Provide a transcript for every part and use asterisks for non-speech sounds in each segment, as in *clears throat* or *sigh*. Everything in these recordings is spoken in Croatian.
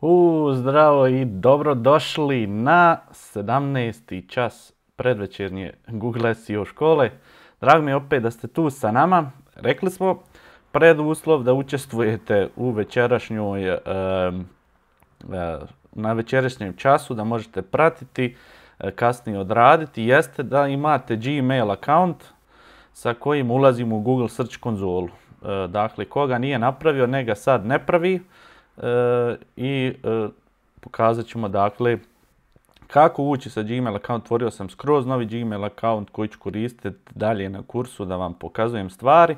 U, zdravo i dobrodošli na 17. čas predvečernje Google SEO škole. Drago mi je opet da ste tu sa nama. Rekli smo preduslov da učestvujete u večerašnjoj, eh, eh, na večerašnjem času, da možete pratiti, eh, kasnije odraditi, jeste da imate Gmail account sa kojim ulazimo u Google Search konzolu. Dakle, koga nije napravio, ga sad ne pravi. E, i e, pokazat ćemo dakle kako ući sa Gmail account. Otvorio sam skroz novi Gmail account koji ću koristiti dalje na kursu da vam pokazujem stvari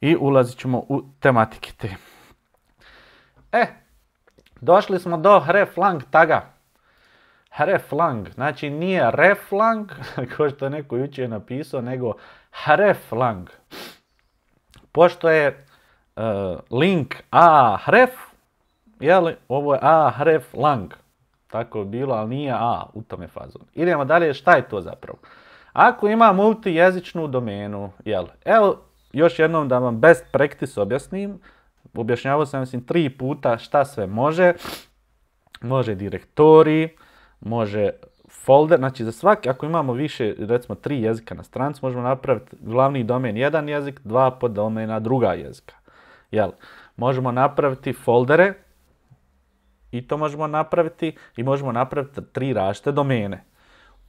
i ulazit ćemo u tematike E, došli smo do reflang taga. reflang znači nije reflang, *laughs* kao što neko jučer napisao, nego reflang Pošto je Eh, link a Je li ovo je a lang. Tako je bilo, ali nije a u tome fazon. Idemo dalje, šta je to zapravo? Ako ima multijezičnu domenu, jel, evo, još jednom da vam best practice objasnim, objašnjavao sam mislim tri puta šta sve može, može direktori, može folder, znači za svaki, ako imamo više, recimo tri jezika na stranicu, možemo napraviti glavni domen jedan jezik, dva poddomena druga jezika. Jel? Možemo napraviti foldere i to možemo napraviti i možemo napraviti tri rašte domene.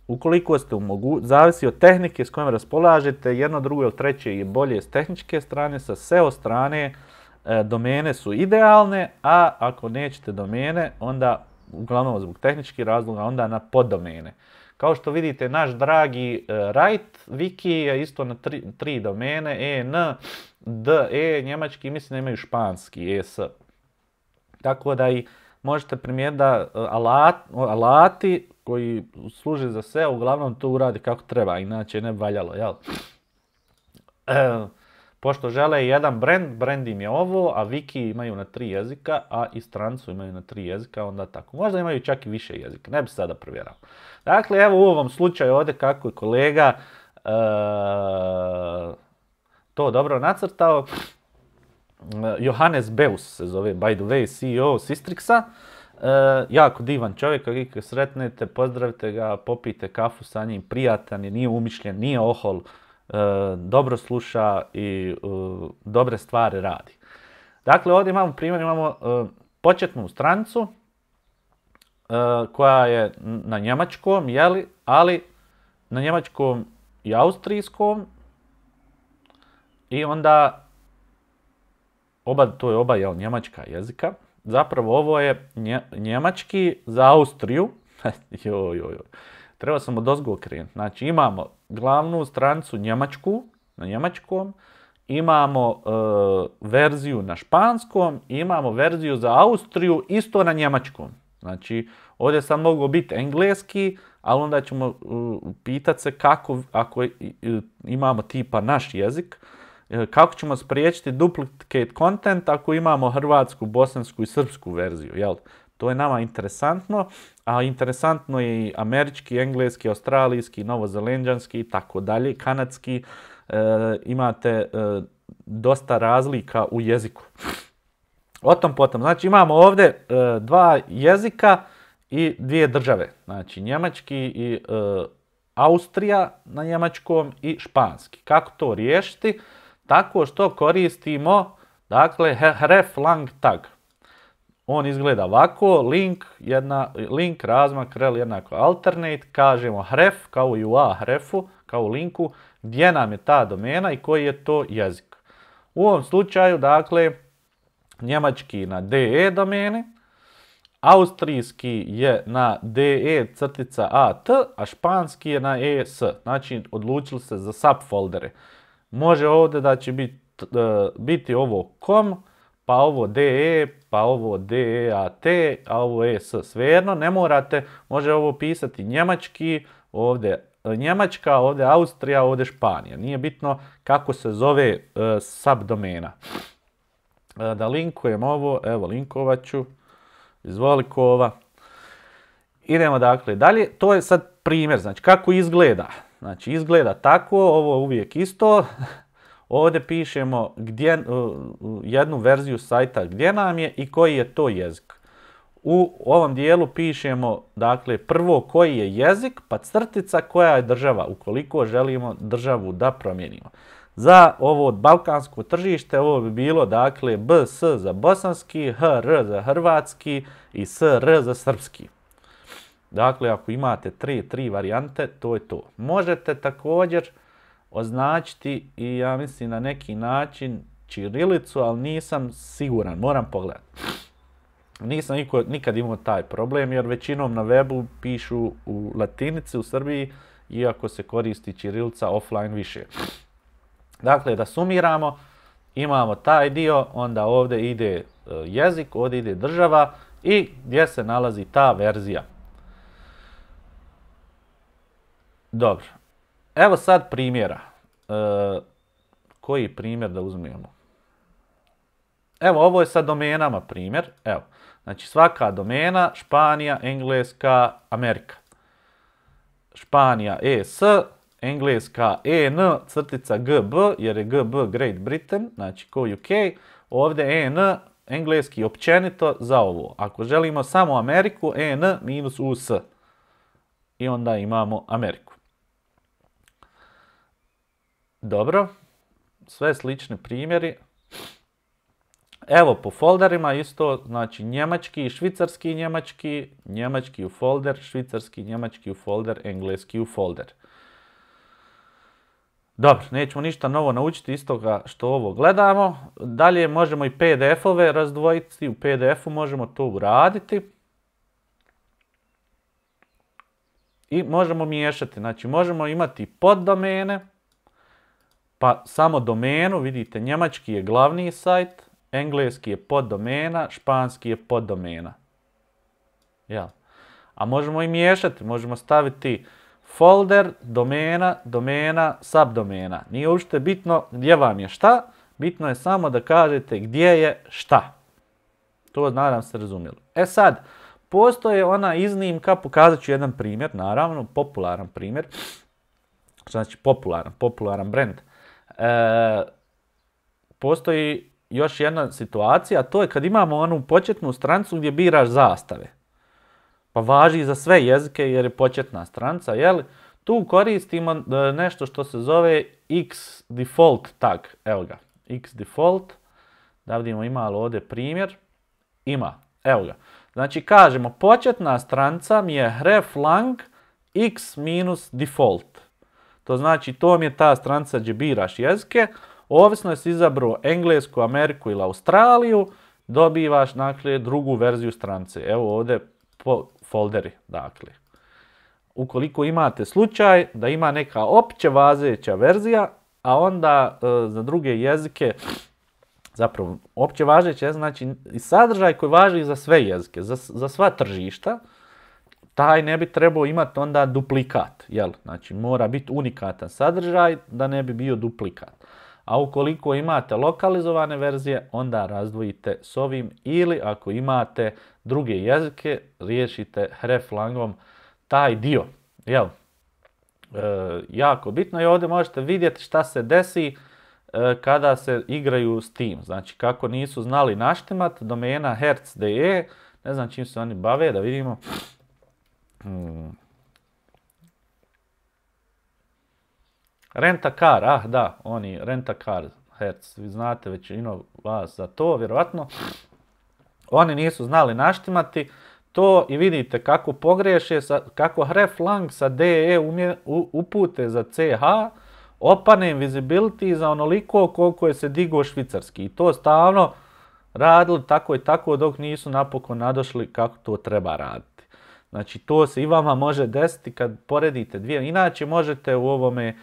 Ukoliko ste u mogu, zavisi od tehnike s kojom raspolažete, jedno, drugo ili treće je bolje s tehničke strane, sa SEO strane e, domene su idealne, a ako nećete domene, onda uglavnom zbog tehničkih razloga, onda na poddomene. Kao što vidite, naš dragi e, rajt, wiki je isto na tri, domene, en, e, njemački, mislim da imaju španski, es. Tako da i možete primjer da e, alati koji služe za sve, uglavnom to uradi kako treba, inače ne valjalo, jel? E, Pošto žele jedan brand, brand im je ovo, a viki imaju na tri jezika, a i strancu imaju na tri jezika, onda tako. Možda imaju čak i više jezika, ne bi sada provjerao. Dakle, evo u ovom slučaju ovdje kako je kolega e, to dobro nacrtao. E, Johannes Beus se zove, by the way, CEO Sistrixa. E, jako divan čovjek, kako ga sretnete, pozdravite ga, popijte kafu sa njim, prijatan je, nije umišljen, nije ohol, E, dobro sluša i e, dobre stvari radi. Dakle, ovdje imamo primjer, imamo e, početnu strancu koja je na njemačkom, jeli, ali na njemačkom i austrijskom i onda oba, to je oba jel, njemačka jezika. Zapravo ovo je njemački za Austriju. *laughs* Joj, joj, joj. Treba sam od ozgo krenuti. Znači imamo glavnu strancu njemačku, na njemačkom, imamo e, verziju na španskom, imamo verziju za Austriju, isto na njemačkom. Znači, ovdje sad mogu biti engleski, ali onda ćemo e, pitati se kako, ako imamo tipa naš jezik, e, kako ćemo spriječiti duplicate content ako imamo hrvatsku, bosansku i srpsku verziju, jel? To je nama interesantno, a interesantno je i američki, engleski, australijski, novozelenđanski i tako dalje, kanadski. E, imate e, dosta razlika u jeziku. O tom potom. Znači imamo ovdje e, dva jezika i dvije države. Znači njemački i Austrija na njemačkom i španski. Kako to riješiti? Tako što koristimo dakle href lang tag. On izgleda ovako, link, jedna, link razmak rel jednako alternate, kažemo href, kao i u a hrefu, kao u linku, gdje nam je ta domena i koji je to jezik. U ovom slučaju, dakle, njemački na DE domene, austrijski je na DE crtica AT, a španski je na ES. Znači, odlučili se za subfoldere. Može ovdje da će biti, e, biti ovo com, pa ovo DE, pa ovo DEAT, a ovo E, S. Svejedno, ne morate, može ovo pisati njemački, ovdje e, Njemačka, ovdje Austrija, ovdje Španija. Nije bitno kako se zove e, subdomena. E, da linkujem ovo, evo linkovat ću, Idemo dakle dalje, to je sad primjer, znači kako izgleda. Znači izgleda tako, ovo uvijek isto, Ovdje pišemo gdje, jednu verziju sajta gdje nam je i koji je to jezik. U ovom dijelu pišemo dakle, prvo koji je jezik, pa crtica koja je država, ukoliko želimo državu da promijenimo. Za ovo balkansko tržište ovo bi bilo dakle BS za bosanski, HR za hrvatski i SR za srpski. Dakle, ako imate tri, tri varijante, to je to. Možete također označiti i ja mislim na neki način čirilicu, ali nisam siguran, moram pogledati. Nisam niko, nikad imao taj problem jer većinom na webu pišu u latinici u Srbiji iako se koristi čirilica offline više. Dakle, da sumiramo, imamo taj dio, onda ovdje ide e, jezik, ovdje ide država i gdje se nalazi ta verzija. Dobro, Evo sad primjera. E, koji primjer da uzmemo? Evo, ovo je sa domenama primjer. Evo, znači svaka domena, Španija, Engleska, Amerika. Španija ES, Engleska EN, crtica GB, jer je GB Great Britain, znači ko UK. Ovdje EN, engleski općenito za ovo. Ako želimo samo Ameriku, EN minus US. I onda imamo Ameriku. Dobro, sve slične primjeri. Evo po folderima isto, znači njemački i švicarski njemački, njemački u folder, švicarski njemački u folder, engleski u folder. Dobro, nećemo ništa novo naučiti iz toga što ovo gledamo. Dalje možemo i PDF-ove razdvojiti, u PDF-u možemo to uraditi. I možemo miješati, znači možemo imati poddomene, pa samo domenu, vidite, njemački je glavni sajt, engleski je domena, španski je poddomena. Jel? A možemo i miješati, možemo staviti folder, domena, domena, subdomena. Nije uopšte bitno gdje vam je šta, bitno je samo da kažete gdje je šta. To nadam se razumjeli. E sad, postoje ona iznimka, pokazat ću jedan primjer, naravno, popularan primjer. Znači popularan, popularan brend. E, postoji još jedna situacija, to je kad imamo onu početnu strancu gdje biraš zastave. Pa važi za sve jezike jer je početna stranca, jel? Tu koristimo e, nešto što se zove x default tag. Evo ga, x default. Da vidimo ima li ovdje primjer. Ima, evo ga. Znači kažemo početna stranca mi je reflang lang x minus default. To znači, to vam je ta stranca gdje biraš jezike. Ovisno si izabrao Englesku, Ameriku ili Australiju, dobivaš dakle, drugu verziju strance. Evo ovdje po folderi. Dakle. Ukoliko imate slučaj da ima neka opće vazeća verzija, a onda e, za druge jezike, zapravo opće važeće znači i sadržaj koji važi za sve jezike, za, za sva tržišta, taj ne bi trebao imati onda duplikat, jel? Znači mora biti unikatan sadržaj da ne bi bio duplikat. A ukoliko imate lokalizovane verzije, onda razdvojite s ovim ili ako imate druge jezike, riješite hreflangom taj dio, jel? E, jako bitno i ovdje možete vidjeti šta se desi e, kada se igraju s tim. Znači kako nisu znali naštimat domena hertz.de, ne znam čim se oni bave, da vidimo. Uh. Renta car, ah da, oni renta car, herc, vi znate ino vas za to, vjerojatno. Oni nisu znali naštimati to i vidite kako pogreše, kako href lang sa DE upute za CH, opane invisibility za onoliko koliko je se digo švicarski. I to stalno radili tako i tako dok nisu napokon nadošli kako to treba raditi. Znači to se i vama može desiti kad poredite dvije. Inače možete u ovome e,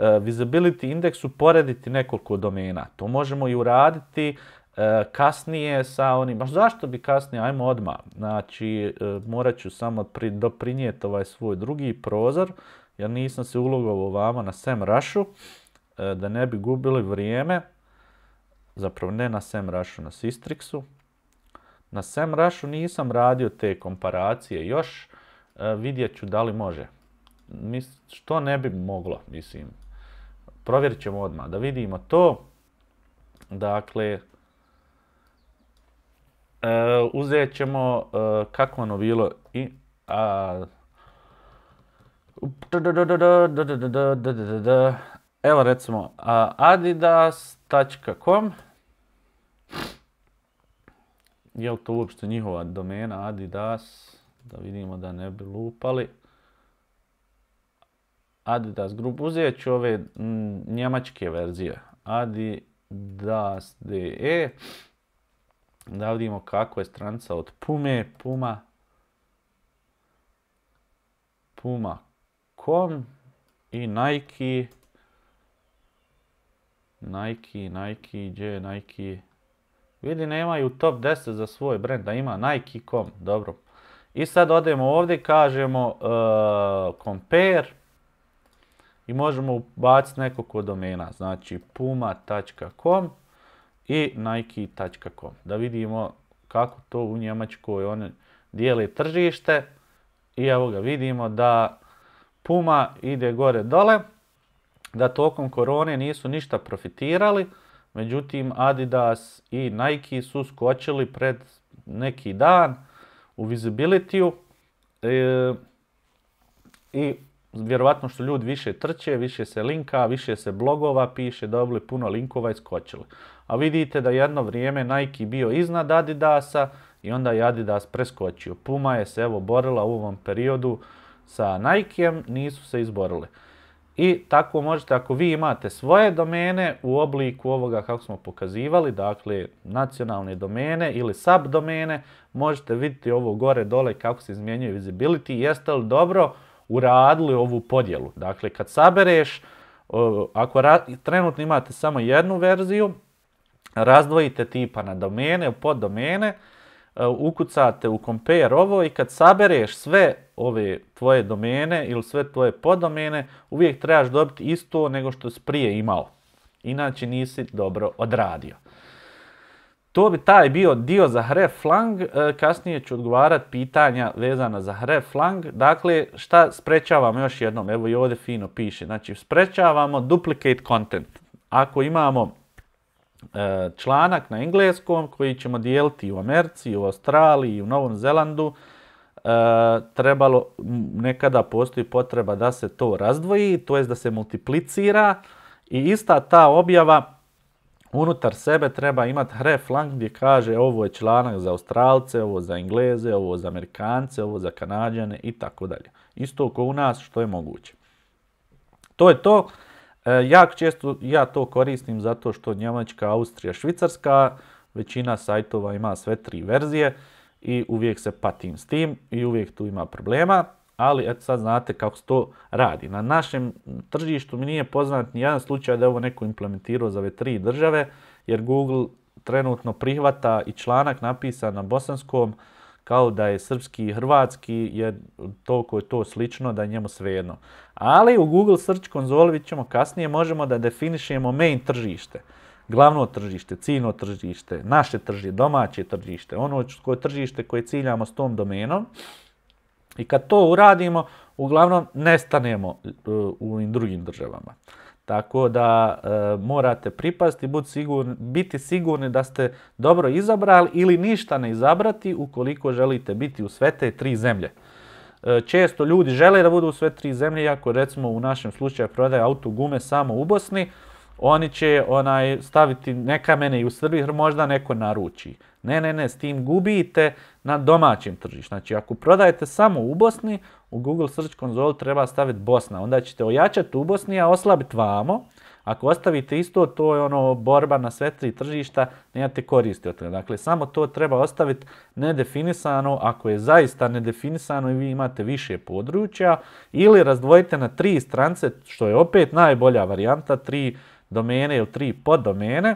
visibility indeksu porediti nekoliko domena. To možemo i uraditi e, kasnije sa onim, baš zašto bi kasnije, ajmo odmah. Znači e, morat ću samo doprinijeti ovaj svoj drugi prozor, jer nisam se ulogovao vama na sem rašu da ne bi gubili vrijeme. Zapravo ne na sem rašu na Sistrixu. Na rašu nisam radio te komparacije još, e, vidjet ću da li može. što ne bi moglo, mislim. Provjerit ćemo odmah, da vidimo to. Dakle, e, uzet ćemo kakvo e, kako ono bilo i... Evo recimo adidas.com je li to uopšte njihova domena Adidas? Da vidimo da ne bi lupali. Adidas Group. Uzet ću ove mm, njemačke verzije. adidas.de. Da vidimo kako je stranca od Pume. Puma. Puma.com. I Nike. Nike, Nike, gdje je Nike? Vidi, nemaju top 10 za svoj brend, da ima Nike.com, dobro. I sad odemo ovdje, kažemo e, compare i možemo ubaciti nekoliko domena, znači puma.com i nike.com. Da vidimo kako to u Njemačkoj oni dijele tržište i evo ga vidimo da Puma ide gore dole, da tokom korone nisu ništa profitirali, Međutim, Adidas i Nike su skočili pred neki dan u visibility e, i vjerovatno što ljudi više trče, više se linka, više se blogova piše, dobili puno linkova i skočili. A vidite da jedno vrijeme Nike bio iznad Adidasa i onda je Adidas preskočio. Puma je se evo borila u ovom periodu sa Nikeom, nisu se izborili. I tako možete, ako vi imate svoje domene u obliku ovoga kako smo pokazivali, dakle nacionalne domene ili subdomene, možete vidjeti ovo gore dole kako se izmjenjuje visibility, jeste li dobro uradili ovu podjelu. Dakle, kad sabereš, ako trenutno imate samo jednu verziju, razdvojite tipa na domene, pod domene, Eh, ukucate u compare ovo i kad sabereš sve ove tvoje domene ili sve tvoje podomene, uvijek trebaš dobiti isto nego što si prije imao. Inače nisi dobro odradio. To bi taj bio dio za hreflang, eh, kasnije ću odgovarati pitanja vezana za hreflang. Dakle, šta sprečavamo još jednom, evo i ovdje fino piše, znači sprečavamo duplicate content. Ako imamo E, članak na engleskom koji ćemo dijeliti u Americi, u Australiji, u Novom Zelandu. E, trebalo, nekada postoji potreba da se to razdvoji, to jest da se multiplicira i ista ta objava unutar sebe treba imati lang gdje kaže ovo je članak za Australce, ovo za Engleze, ovo za Amerikance, ovo za Kanadjane i tako dalje. Isto kao u nas što je moguće. To je to. E, jako često ja to koristim zato što Njemačka, Austrija, Švicarska, većina sajtova ima sve tri verzije i uvijek se patim s tim i uvijek tu ima problema, ali eto sad znate kako se to radi. Na našem tržištu mi nije poznat ni jedan slučaj da je ovo neko implementirao za ove tri države, jer Google trenutno prihvata i članak napisan na bosanskom, kao da je srpski i hrvatski je toliko je to slično da je njemu svejedno. Ali u Google Search konzoli ćemo kasnije možemo da definišemo main tržište. Glavno tržište, ciljno tržište, naše tržište, domaće tržište, ono koje tržište koje ciljamo s tom domenom. I kad to uradimo, uglavnom nestanemo e, u drugim državama. Tako da e, morate pripasti, biti sigurni da ste dobro izabrali ili ništa ne izabrati ukoliko želite biti u sve te tri zemlje. E, često ljudi žele da budu u sve tri zemlje, ako recimo u našem slučaju prodaje auto gume samo u Bosni, oni će onaj, staviti neka mene i u Srbiji, možda neko naruči. Ne, ne, ne, s tim gubite na domaćem tržištu. Znači, ako prodajete samo u Bosni, u Google Search konzolu treba staviti Bosna. Onda ćete ojačati u Bosni, a oslabiti vamo. Ako ostavite isto, to je ono borba na sve tri tržišta, nemate koristi od toga. Dakle, samo to treba ostaviti nedefinisano, ako je zaista nedefinisano i vi imate više područja, ili razdvojite na tri strance, što je opet najbolja varijanta, tri domene ili tri poddomene,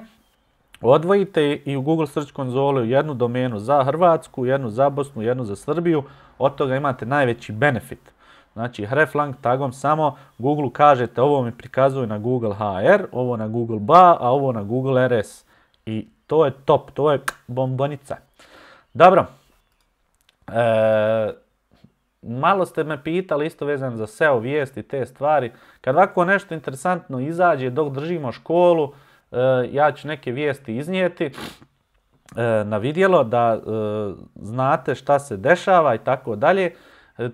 odvojite i u Google Search konzolu jednu domenu za Hrvatsku, jednu za Bosnu, jednu za Srbiju, od toga imate najveći benefit. Znači hreflang tagom samo Google kažete ovo mi prikazuje na Google HR, ovo na Google BA, a ovo na Google RS. I to je top, to je bombonica. Dobro, e, malo ste me pitali isto vezano za SEO vijesti i te stvari. Kad ovako nešto interesantno izađe dok držimo školu, E, ja ću neke vijesti iznijeti e, na vidjelo da e, znate šta se dešava i tako dalje.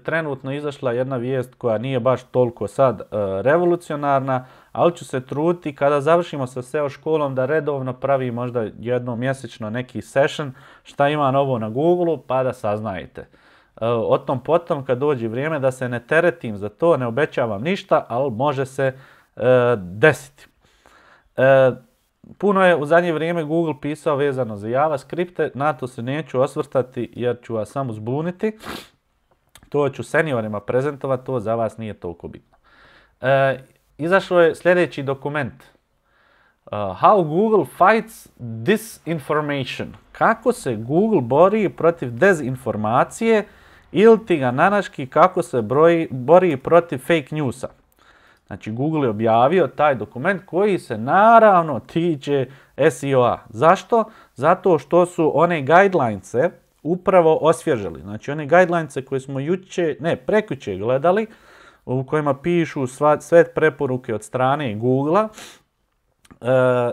Trenutno izašla jedna vijest koja nije baš toliko sad revolucionarna, ali ću se truditi kada završimo sa SEO školom da redovno pravi možda jednom mjesečno neki session šta ima novo na Google pa da saznajete. O tom potom kad dođe vrijeme da se ne teretim za to, ne obećavam ništa, ali može se desiti. E, puno je u zadnje vrijeme Google pisao vezano za skripte, na to se neću osvrtati jer ću vas samo zbuniti. To ću seniorima prezentovati, to za vas nije toliko bitno. E, izašao je sljedeći dokument. E, how Google fights disinformation. Kako se Google bori protiv dezinformacije ili ti ga nanaški kako se broji, bori protiv fake newsa. Znači Google je objavio taj dokument koji se naravno tiče SEO-a. Zašto? Zato što su one guidelines upravo osvježili. Znači one guidelines koje smo juče, ne prekuće gledali, u kojima pišu sva, sve preporuke od strane Google-a, e,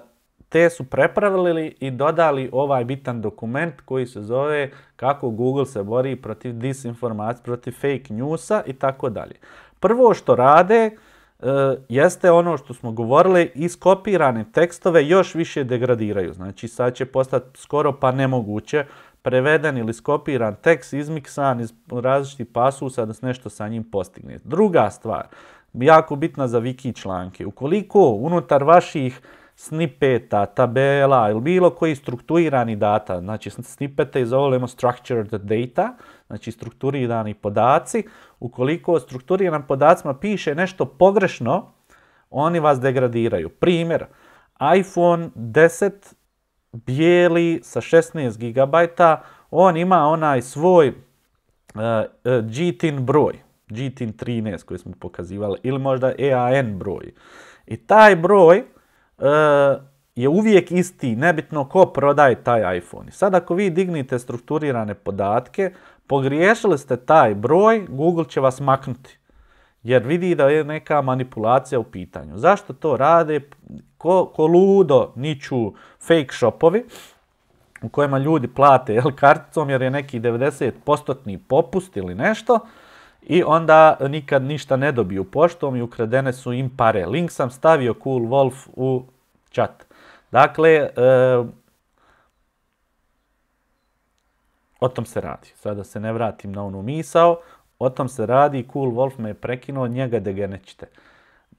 te su prepravili i dodali ovaj bitan dokument koji se zove kako Google se bori protiv disinformacije, protiv fake newsa i tako dalje. Prvo što rade, E, jeste ono što smo govorili, iskopirane tekstove još više degradiraju. Znači sad će postati skoro pa nemoguće preveden ili skopiran tekst, izmiksan iz različitih pasusa da se nešto sa njim postigne. Druga stvar, jako bitna za wiki članke, ukoliko unutar vaših snipeta, tabela ili bilo koji strukturirani data, znači snippete zovemo structured data, znači strukturirani podaci. Ukoliko strukturiranim podacima piše nešto pogrešno, oni vas degradiraju. Primjer, iPhone 10 bijeli sa 16 GB, on ima onaj svoj e, e, GTIN broj, GTIN 13 koji smo pokazivali, ili možda EAN broj. I taj broj e, je uvijek isti, nebitno ko prodaje taj iPhone. Sad ako vi dignite strukturirane podatke, pogriješili ste taj broj, Google će vas maknuti. Jer vidi da je neka manipulacija u pitanju. Zašto to rade? Ko, ko ludo niču fake shopovi u kojima ljudi plate jel, karticom jer je neki 90% popust ili nešto i onda nikad ništa ne dobiju poštom i ukradene su im pare. Link sam stavio Cool Wolf u chat. Dakle, e, O tom se radi. Sada se ne vratim na onu misao. O tom se radi. Cool Wolf me je prekinuo, njega da ga nećete.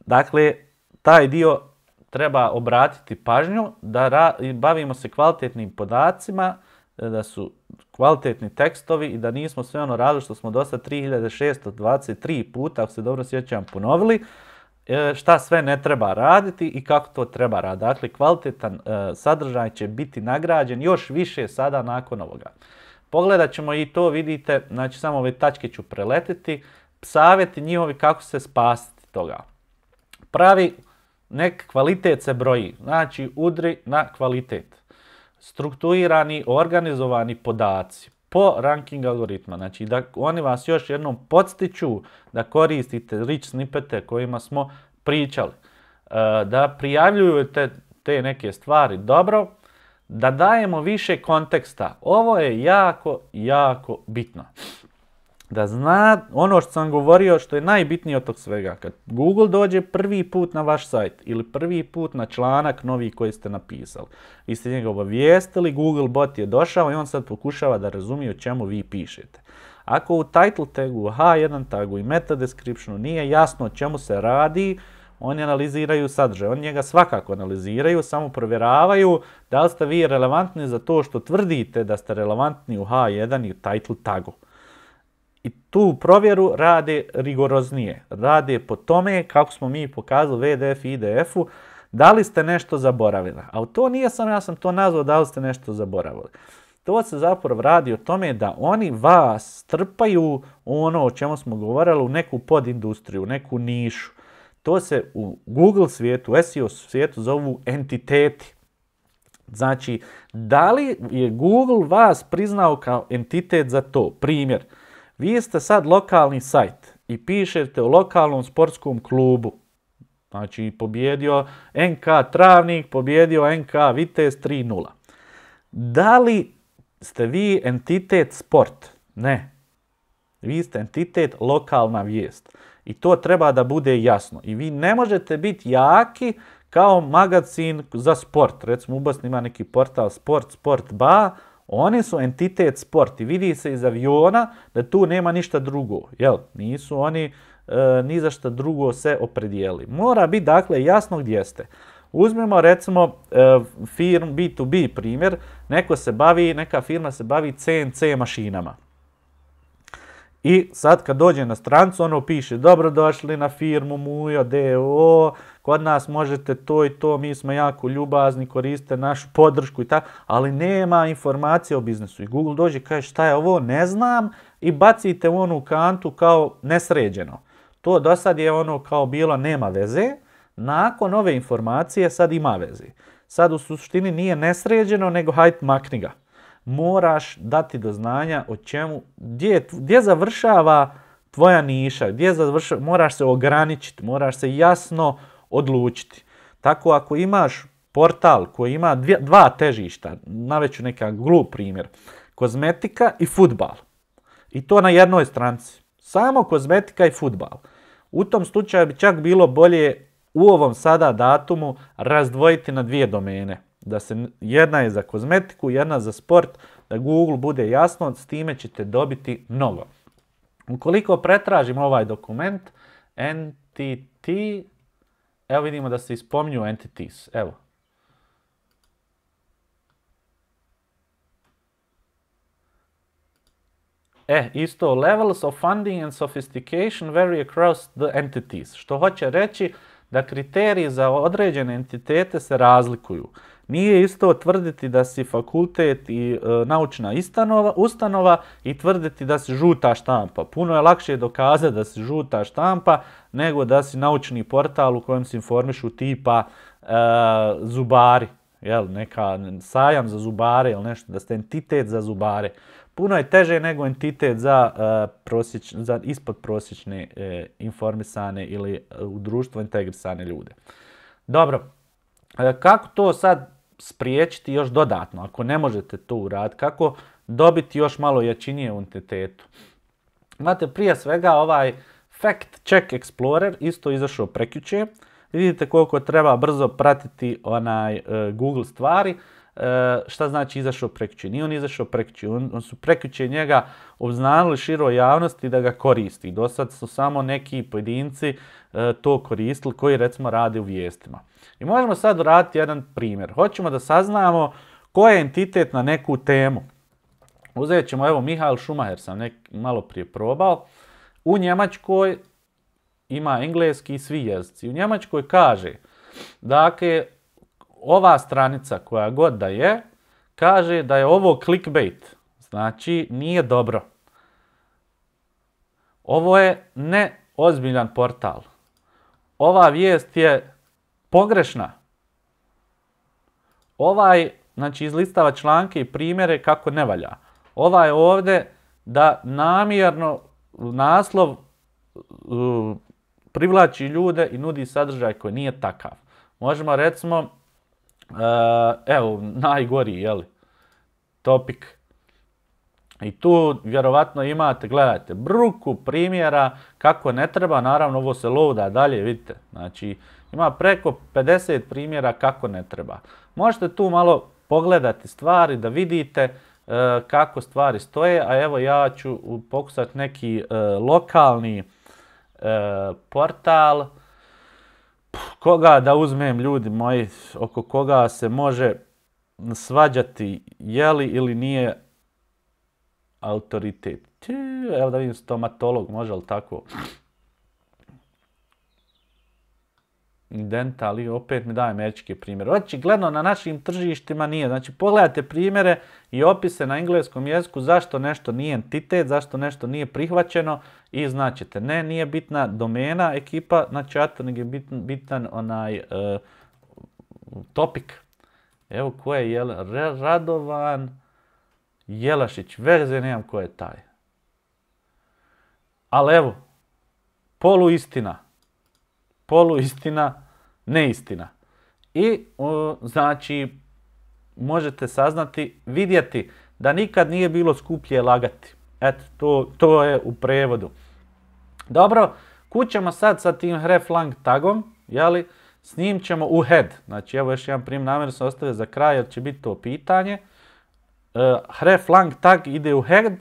Dakle, taj dio treba obratiti pažnju da bavimo se kvalitetnim podacima, e, da su kvalitetni tekstovi i da nismo sve ono radili što smo dosta 3623 puta, ako se dobro sjećam, ponovili e, šta sve ne treba raditi i kako to treba raditi. Dakle, kvalitetan e, sadržaj će biti nagrađen još više sada nakon ovoga. Pogledat ćemo i to, vidite, znači samo ove tačke ću preletiti. Savjeti njihovi kako se spasiti toga. Pravi, nek kvalitet se broji, znači udri na kvalitet. Strukturirani, organizovani podaci po ranking algoritma. Znači da oni vas još jednom podstiću da koristite rich snippete kojima smo pričali. E, da prijavljujete te neke stvari dobro, da dajemo više konteksta. Ovo je jako, jako bitno. Da zna ono što sam govorio što je najbitnije od tog svega. Kad Google dođe prvi put na vaš sajt ili prvi put na članak novi koji ste napisali. Vi ste njega obavijestili, Google bot je došao i on sad pokušava da razumije o čemu vi pišete. Ako u title tagu, H1 tagu i meta descriptionu nije jasno o čemu se radi, oni analiziraju sadržaj, oni njega svakako analiziraju, samo provjeravaju da li ste vi relevantni za to što tvrdite da ste relevantni u H1 i u title tagu. I tu provjeru rade rigoroznije, rade po tome kako smo mi pokazali VDF i IDF-u, da li ste nešto zaboravili. A to nije sam, ja sam to nazvao da li ste nešto zaboravili. To se zapravo radi o tome da oni vas trpaju ono o čemu smo govorili u neku podindustriju, u neku nišu. To se u Google svijetu, u SEO svijetu zovu entiteti. Znači, da li je Google vas priznao kao entitet za to? Primjer, vi ste sad lokalni sajt i pišete o lokalnom sportskom klubu. Znači, pobjedio NK Travnik, pobjedio NK Vitez 3.0. Da li ste vi entitet sport? Ne. Vi ste entitet lokalna vijest. I to treba da bude jasno. I vi ne možete biti jaki kao magazin za sport. Recimo u Bosni ima neki portal Sport, Sport Ba. Oni su entitet sport i vidi se iz aviona da tu nema ništa drugo. Jel? Nisu oni e, ni za šta drugo se opredijeli. Mora biti dakle jasno gdje ste. Uzmimo recimo e, firm B2B primjer. Neko se bavi, neka firma se bavi CNC mašinama. I sad kad dođe na strancu, ono piše dobrodošli na firmu Mujo D.O. Kod nas možete to i to, mi smo jako ljubazni, koriste našu podršku i tako, ali nema informacije o biznesu. I Google dođe i kaže šta je ovo, ne znam i bacite u onu kantu kao nesređeno. To do sad je ono kao bilo nema veze, nakon ove informacije sad ima veze. Sad u suštini nije nesređeno, nego hajt makni ga moraš dati do znanja o čemu, gdje, gdje završava tvoja niša, gdje završava, moraš se ograničiti, moraš se jasno odlučiti. Tako ako imaš portal koji ima dva težišta, naveću neka glup primjer, kozmetika i futbal. I to na jednoj stranci. Samo kozmetika i futbal. U tom slučaju bi čak bilo bolje u ovom sada datumu razdvojiti na dvije domene da se jedna je za kozmetiku, jedna za sport, da Google bude jasno, s time ćete dobiti mnogo. Ukoliko pretražim ovaj dokument, Entity, evo vidimo da se spominju entities, evo. E, isto, levels of funding and sophistication vary across the entities, što hoće reći da kriteriji za određene entitete se razlikuju. Nije isto tvrditi da si fakultet i e, naučna ustanova i tvrditi da si žuta štampa. Puno je lakše dokazati da si žuta štampa nego da si naučni portal u kojem se informišu tipa e, zubari. Jel, neka sajam za zubare ili nešto, da ste entitet za zubare. Puno je teže nego entitet za, e, za ispod prosječne e, informisane ili u društvo integrisane ljude. Dobro, kako to sad spriječiti još dodatno. Ako ne možete to uraditi, kako dobiti još malo jačinije u entitetu. Imate prije svega ovaj Fact Check Explorer, isto izašao prekjuće. Vidite koliko treba brzo pratiti onaj e, Google stvari. E, šta znači izašao prekjuče? Nije on izašao prekjuče, on, su prekjuće njega obznanili široj javnosti da ga koristi. Do sad su samo neki pojedinci e, to koristili koji recimo rade u vijestima. I možemo sad raditi jedan primjer. Hoćemo da saznamo ko je entitet na neku temu. Uzet ćemo, evo, Mihael Schumacher sam malo prije probao. U Njemačkoj ima engleski i svi jezici. U Njemačkoj kaže, dakle, ova stranica koja god da je, kaže da je ovo clickbait. Znači, nije dobro. Ovo je neozbiljan portal. Ova vijest je pogrešna. Ovaj, znači, izlistava članke i primjere kako ne valja. Ovaj ovdje da namjerno naslov uh, privlači ljude i nudi sadržaj koji nije takav. Možemo recimo, uh, evo, najgori, jeli, topik. I tu vjerovatno imate, gledajte, bruku primjera kako ne treba, naravno ovo se loada dalje, vidite, znači ima preko 50 primjera kako ne treba. Možete tu malo pogledati stvari da vidite e, kako stvari stoje, a evo ja ću pokusati neki e, lokalni e, portal koga da uzmem ljudi moji, oko koga se može svađati je li ili nije autoritet. Evo da vidim stomatolog, može li tako? dental i opet mi daje američki primjer. Očigledno na našim tržištima nije. Znači pogledajte primjere i opise na engleskom jeziku zašto nešto nije entitet, zašto nešto nije prihvaćeno i značite ne, nije bitna domena ekipa na čatu, nego je bitan, onaj e, topik. Evo ko je Radovan Jelašić, verze nemam ko je taj. Ali evo, poluistina poluistina, neistina. I znači možete saznati, vidjeti da nikad nije bilo skuplje lagati. Eto, to, to je u prevodu. Dobro, kućemo sad sa tim hreflang tagom, jeli? S njim ćemo u head. Znači, evo još jedan prim namjer se ostavio za kraj jer će biti to pitanje. Uh, hreflang tag ide u head,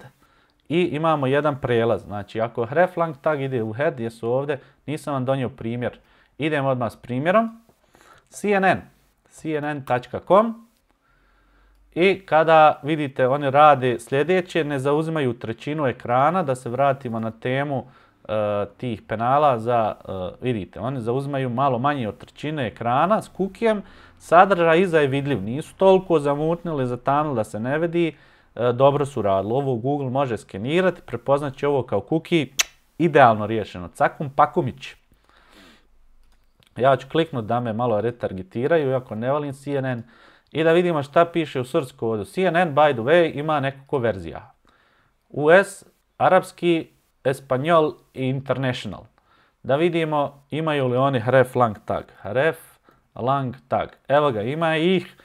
i imamo jedan prelaz, znači ako reflang tag ide u head, gdje su ovdje, nisam vam donio primjer. Idemo odmah s primjerom. CNN, cnn.com i kada vidite oni rade sljedeće, ne zauzimaju trećinu ekrana, da se vratimo na temu e, tih penala za, e, vidite, oni zauzimaju malo manje od trećine ekrana s kukijem, sadržaj iza je vidljiv, nisu toliko zamutnili, zatanili da se ne vidi, E, dobro su radili. Ovo Google može skenirati, prepoznat će ovo kao kuki idealno riješeno. Cakum pakumić. Ja ću kliknuti da me malo retargetiraju, iako ne valim CNN. I da vidimo šta piše u srcu kodu. CNN, by the way, ima nekako verzija. US, arapski, espanjol i international. Da vidimo imaju li oni ref lang tag. Ref lang tag. Evo ga, ima ih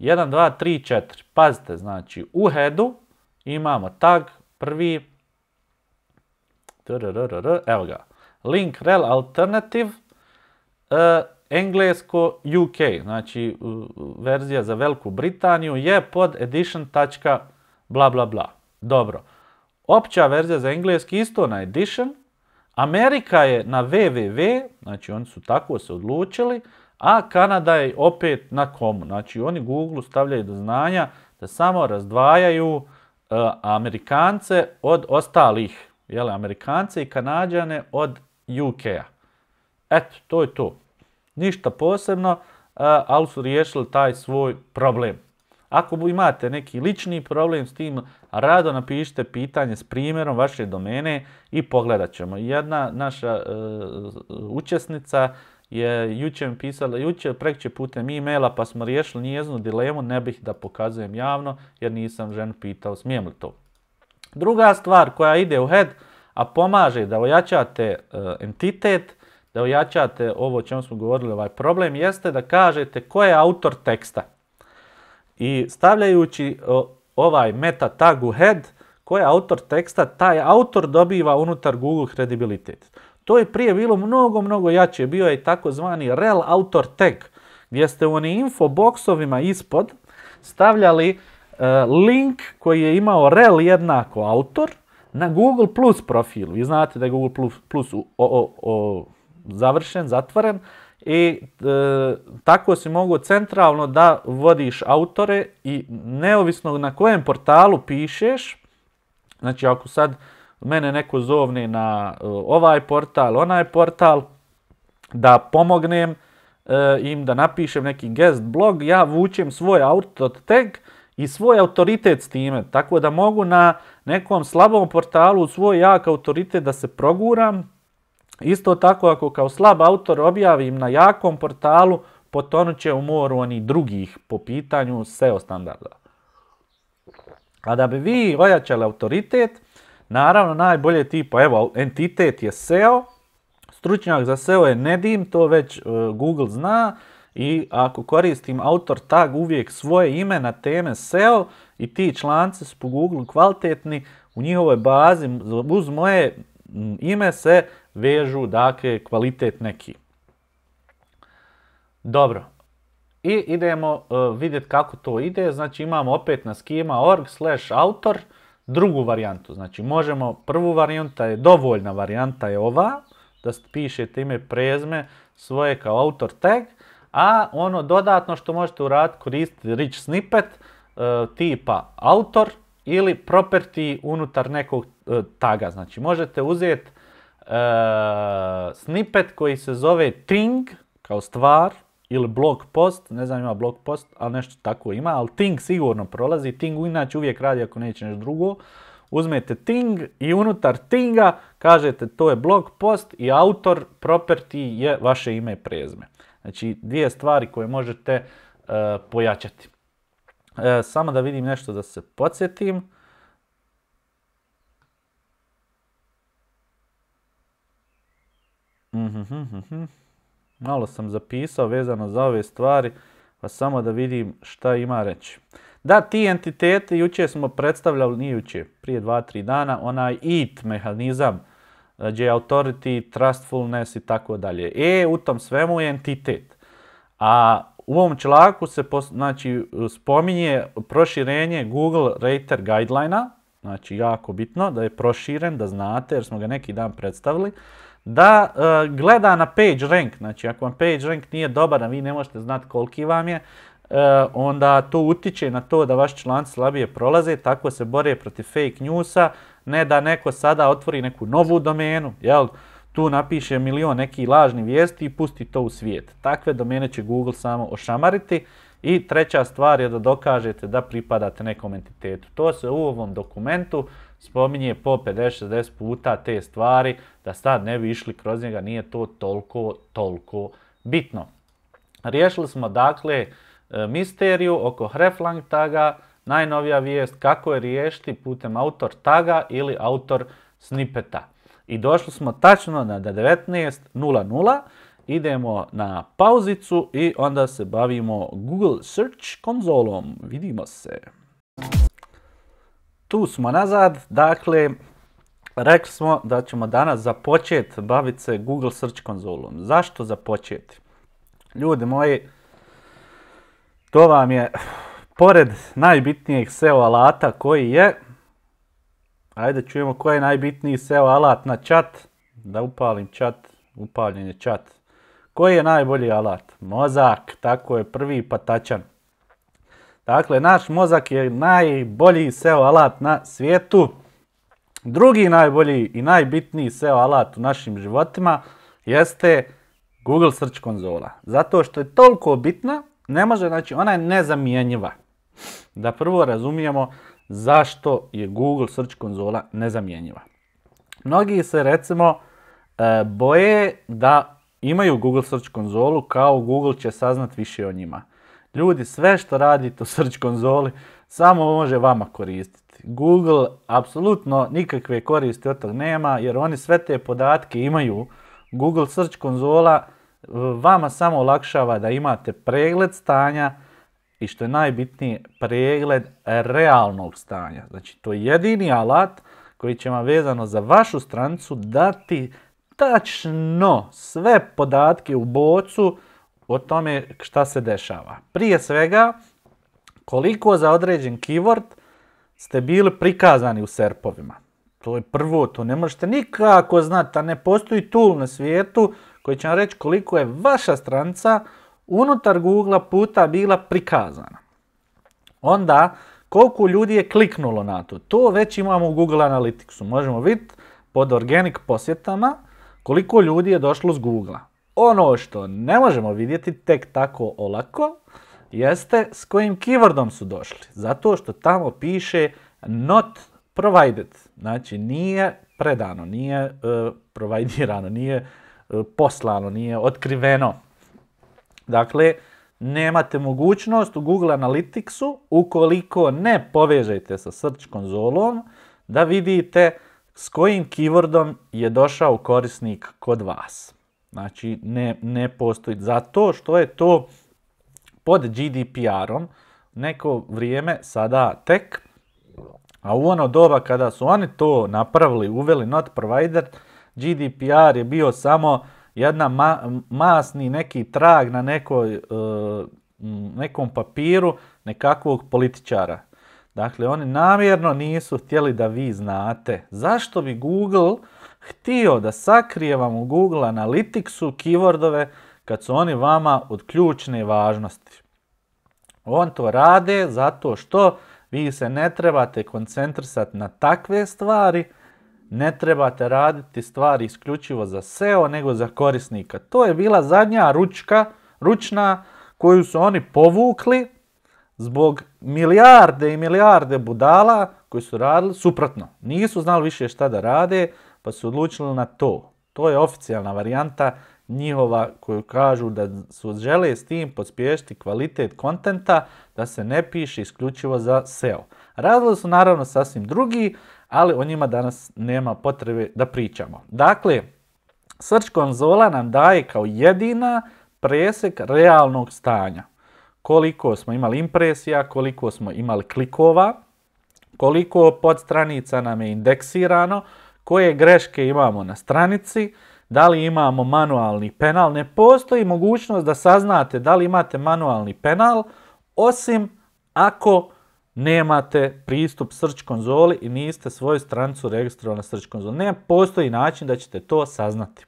1, 2, 3, 4. Pazite, znači u headu imamo tag prvi, evo ga, link rel alternative, eh, englesko UK, znači verzija za Veliku Britaniju je pod edition bla bla bla. Dobro. Opća verzija za engleski isto na edition. Amerika je na www, znači oni su tako se odlučili, a Kanada je opet na komu. Znači oni Google stavljaju do znanja da samo razdvajaju e, Amerikance od ostalih. Jel, Amerikance i Kanadjane od UK-a. Eto, to je to. Ništa posebno, e, ali su riješili taj svoj problem. Ako imate neki lični problem s tim, rado napišite pitanje s primjerom vaše domene i pogledat ćemo. Jedna naša e, učesnica je jučer pisala, juče prekće putem e-maila pa smo riješili njeznu dilemu, ne bih da pokazujem javno jer nisam ženu pitao smijem li to. Druga stvar koja ide u head, a pomaže da ojačate e, entitet, da ojačate ovo o čemu smo govorili, ovaj problem, jeste da kažete ko je autor teksta. I stavljajući ovaj meta tag u head, ko je autor teksta, taj autor dobiva unutar Google kredibilitet. To je prije bilo mnogo, mnogo jače. Bio je takozvani rel autor tag, gdje ste u oni ispod stavljali e, link koji je imao rel jednako autor na Google Plus profilu. Vi znate da je Google Plus, o, završen, zatvoren i e, tako si mogu centralno da vodiš autore i neovisno na kojem portalu pišeš, znači ako sad mene neko zovni na e, ovaj portal, onaj portal, da pomognem e, im da napišem neki guest blog, ja vučem svoj auto tag i svoj autoritet s time, tako da mogu na nekom slabom portalu svoj jak autoritet da se proguram. Isto tako ako kao slab autor objavim na jakom portalu, potonut će u moru oni drugih po pitanju SEO standarda. A da bi vi ojačali autoritet, Naravno, najbolje tipa, evo, entitet je SEO, stručnjak za SEO je Nedim, to već e, Google zna i ako koristim autor tag uvijek svoje ime na teme SEO i ti članci su po Google kvalitetni, u njihovoj bazi uz moje ime se vežu dakle kvalitet neki. Dobro. I idemo e, vidjeti kako to ide. Znači imamo opet na schema.org slash autor drugu varijantu. Znači možemo, prvu varijanta je dovoljna varijanta je ova, da pišete ime prezme svoje kao autor tag, a ono dodatno što možete uraditi koristiti rich snippet e, tipa autor ili property unutar nekog e, taga. Znači možete uzeti e, snippet koji se zove thing kao stvar ili blog post, ne znam ima blog post, ali nešto tako ima, ali Ting sigurno prolazi, Ting inače uvijek radi ako neće nešto drugo. Uzmete Ting i unutar Tinga kažete to je blog post i autor property je vaše ime i prezme. Znači dvije stvari koje možete e, pojačati. E, samo da vidim nešto da se podsjetim. Mm-hmm, mm Malo sam zapisao vezano za ove stvari, pa samo da vidim šta ima reći. Da, ti entiteti, juče smo predstavljali, nije jučer, prije dva, tri dana, onaj IT mehanizam, eh, gdje authority, trustfulness i tako dalje. E, u tom svemu je entitet. A u ovom članku se znači, spominje proširenje Google Rater Guidelina, znači jako bitno da je proširen, da znate, jer smo ga neki dan predstavili da e, gleda na page rank, znači ako vam page rank nije dobar, a vi ne možete znati koliki vam je, e, onda to utiče na to da vaš član slabije prolaze, tako se bore protiv fake newsa, ne da neko sada otvori neku novu domenu, jel? Tu napiše milion neki lažnih vijesti i pusti to u svijet. Takve domene će Google samo ošamariti. I treća stvar je da dokažete da pripadate nekom entitetu. To se u ovom dokumentu spominje po 50-60 puta te stvari, da sad ne bi išli kroz njega, nije to toliko, toliko bitno. Riješili smo dakle e, misteriju oko hreflang taga, najnovija vijest kako je riješiti putem autor taga ili autor snipeta. I došli smo tačno na 19.00, idemo na pauzicu i onda se bavimo Google Search konzolom. Vidimo se tu smo nazad, dakle, rekli smo da ćemo danas započeti baviti se Google Search konzolom. Zašto započeti? Ljudi moji, to vam je, pored najbitnijeg SEO alata koji je, ajde čujemo koji je najbitniji SEO alat na čat, da upalim chat, upaljen je čat. Koji je najbolji alat? Mozak, tako je prvi patačan. Dakle, naš mozak je najbolji SEO alat na svijetu. Drugi najbolji i najbitniji SEO alat u našim životima jeste Google Search konzola. Zato što je toliko bitna, ne može, znači ona je nezamjenjiva. Da prvo razumijemo zašto je Google Search konzola nezamjenjiva. Mnogi se recimo e, boje da imaju Google Search konzolu kao Google će saznat više o njima. Ljudi, sve što radite u search konzoli samo može vama koristiti. Google apsolutno nikakve koristi od tog nema jer oni sve te podatke imaju. Google search konzola vama samo olakšava da imate pregled stanja i što je najbitnije pregled realnog stanja. Znači to je jedini alat koji će vam vezano za vašu strancu dati tačno sve podatke u bocu o tome šta se dešava. Prije svega, koliko za određen keyword ste bili prikazani u serpovima. To je prvo, to ne možete nikako znati, a ne postoji tool na svijetu koji će vam reći koliko je vaša stranca unutar Google puta bila prikazana. Onda, koliko ljudi je kliknulo na to. To već imamo u Google Analyticsu. Možemo vidjeti pod organic posjetama koliko ljudi je došlo s Google. Ono što ne možemo vidjeti tek tako olako jeste s kojim keywordom su došli. Zato što tamo piše not provided. Znači nije predano, nije uh, nije e, poslano, nije otkriveno. Dakle, nemate mogućnost u Google Analyticsu, ukoliko ne povežete sa search konzolom, da vidite s kojim keywordom je došao korisnik kod vas. Znači, ne, ne postoji. Zato što je to pod GDPR-om neko vrijeme sada tek, a u ono doba kada su oni to napravili, uveli not provider, GDPR je bio samo jedna masni neki trag na e, nekom papiru nekakvog političara. Dakle, oni namjerno nisu htjeli da vi znate. Zašto bi Google htio da sakrije vam u Google Analyticsu keywordove kad su oni vama od ključne važnosti. On to rade zato što vi se ne trebate koncentrisati na takve stvari, ne trebate raditi stvari isključivo za SEO nego za korisnika. To je bila zadnja ručka, ručna koju su oni povukli zbog milijarde i milijarde budala koji su radili suprotno. Nisu znali više šta da rade, pa su odlučili na to. To je oficijalna varijanta njihova koju kažu da su žele s tim pospješiti kvalitet kontenta da se ne piše isključivo za SEO. Razlozi su naravno sasvim drugi, ali o njima danas nema potrebe da pričamo. Dakle, Search konzola nam daje kao jedina presek realnog stanja. Koliko smo imali impresija, koliko smo imali klikova, koliko podstranica nam je indeksirano, koje greške imamo na stranici, da li imamo manualni penal. Ne postoji mogućnost da saznate da li imate manualni penal, osim ako nemate pristup Search konzoli i niste svoju stranicu registrovali na Search konzoli. Ne postoji način da ćete to saznati.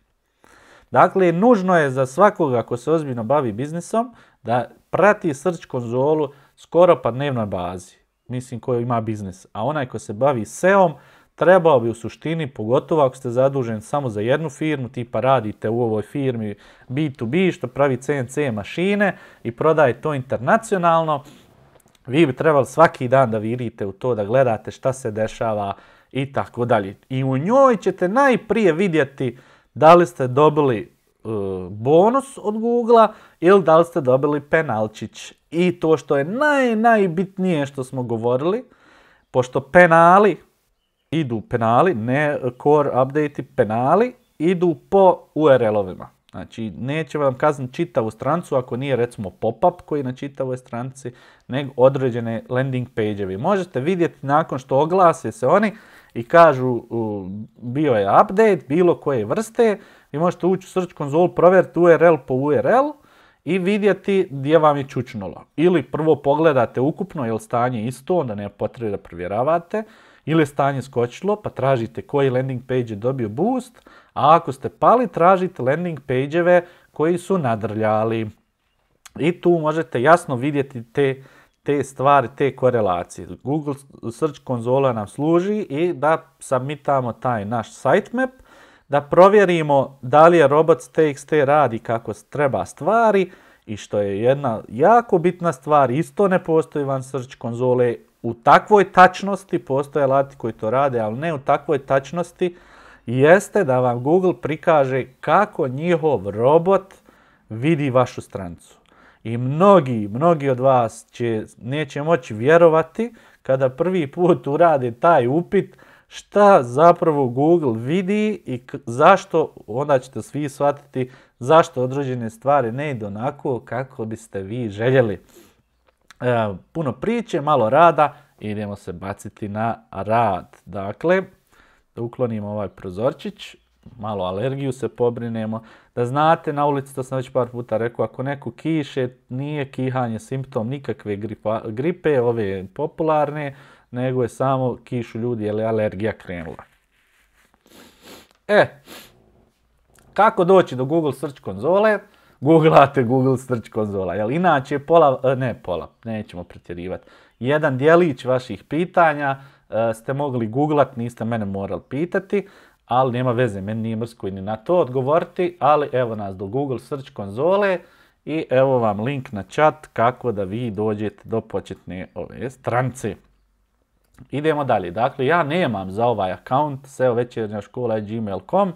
Dakle, nužno je za svakoga ko se ozbiljno bavi biznisom da prati Search konzolu skoro pa dnevnoj bazi. Mislim, koji ima biznis. A onaj ko se bavi SEO-om, trebao bi u suštini, pogotovo ako ste zaduženi samo za jednu firmu, tipa radite u ovoj firmi B2B što pravi CNC mašine i prodaje to internacionalno, vi bi trebali svaki dan da virite u to, da gledate šta se dešava i tako dalje. I u njoj ćete najprije vidjeti da li ste dobili e, bonus od google ili da li ste dobili penalčić. I to što je najbitnije što smo govorili, pošto penali idu penali, ne core update penali, idu po URL-ovima. Znači, neće vam kazniti čitavu strancu ako nije recimo pop-up koji je na čitavoj stranci, nego određene landing page-evi. Možete vidjeti nakon što oglase se oni i kažu bio je update, bilo koje vrste, vi možete ući u Search Console, provjeriti URL po URL i vidjeti gdje vam je čučnulo. Ili prvo pogledate ukupno, je li stanje isto, onda ne potrebe da provjeravate. Ili je stanje skočilo, pa tražite koji landing page je dobio boost, a ako ste pali, tražite landing page-eve koji su nadrljali. I tu možete jasno vidjeti te, te stvari, te korelacije. Google Search konzola nam služi i da submitamo taj naš sitemap, da provjerimo da li je robots.txt radi kako treba stvari i što je jedna jako bitna stvar, isto ne postoji van Search konzole, u takvoj tačnosti, postoje alati koji to rade, ali ne u takvoj tačnosti, jeste da vam Google prikaže kako njihov robot vidi vašu strancu. I mnogi, mnogi od vas će, neće moći vjerovati kada prvi put urade taj upit šta zapravo Google vidi i zašto, onda ćete svi shvatiti zašto određene stvari ne idu onako kako biste vi željeli. E, puno priče, malo rada, idemo se baciti na rad. Dakle, da uklonimo ovaj prozorčić, malo alergiju se pobrinemo. Da znate, na ulici, to sam već par puta rekao, ako neko kiše, nije kihanje simptom nikakve gripe, ove popularne, nego je samo kišu ljudi, jer je alergija krenula. E, kako doći do Google Search konzole? googlate Google search konzola. jel inače pola, e, ne pola, nećemo pretjerivati, jedan dijelić vaših pitanja e, ste mogli googlat, niste mene morali pitati, ali nema veze, meni nije mrsko i ni na to odgovoriti, ali evo nas do Google search konzole i evo vam link na chat kako da vi dođete do početne ove strance. Idemo dalje, dakle ja nemam za ovaj account seovečernjaškola.gmail.com,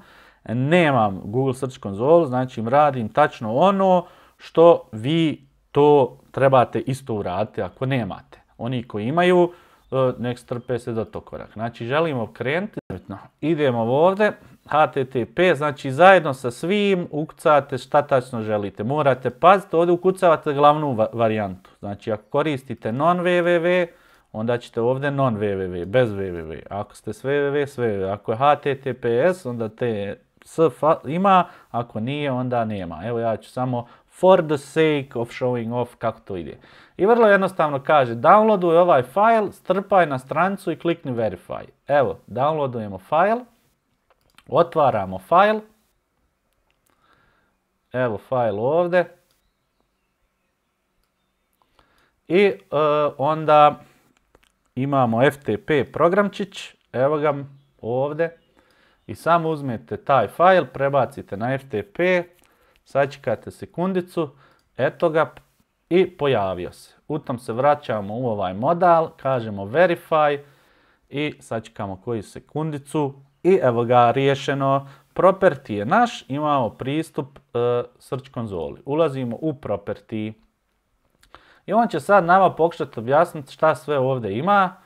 nemam Google Search Console, znači radim tačno ono što vi to trebate isto uraditi ako nemate. Oni koji imaju, e, nek strpe se do to korak. Znači želimo krenuti, idemo ovdje, HTTP, znači zajedno sa svim ukucate šta tačno želite. Morate paziti, ovdje ukucavate glavnu varijantu. Znači ako koristite non-www, onda ćete ovdje non-www, bez www. Ako ste s www, sve Ako je HTTPS, onda te s ima, ako nije onda nema. Evo ja ću samo for the sake of showing off kako to ide. I vrlo jednostavno kaže downloaduj ovaj file, strpaj na strancu i klikni verify. Evo, downloadujemo file, otvaramo file, evo file ovdje. I e, onda imamo FTP programčić, evo ga ovdje. I samo uzmete taj fajl, prebacite na FTP, sačekate sekundicu, eto ga i pojavio se. U tom se vraćamo u ovaj modal, kažemo verify i sačekamo koju sekundicu i evo ga riješeno. Property je naš, imamo pristup e, search konzoli. Ulazimo u property. I on će sad nama pokušati objasniti šta sve ovdje ima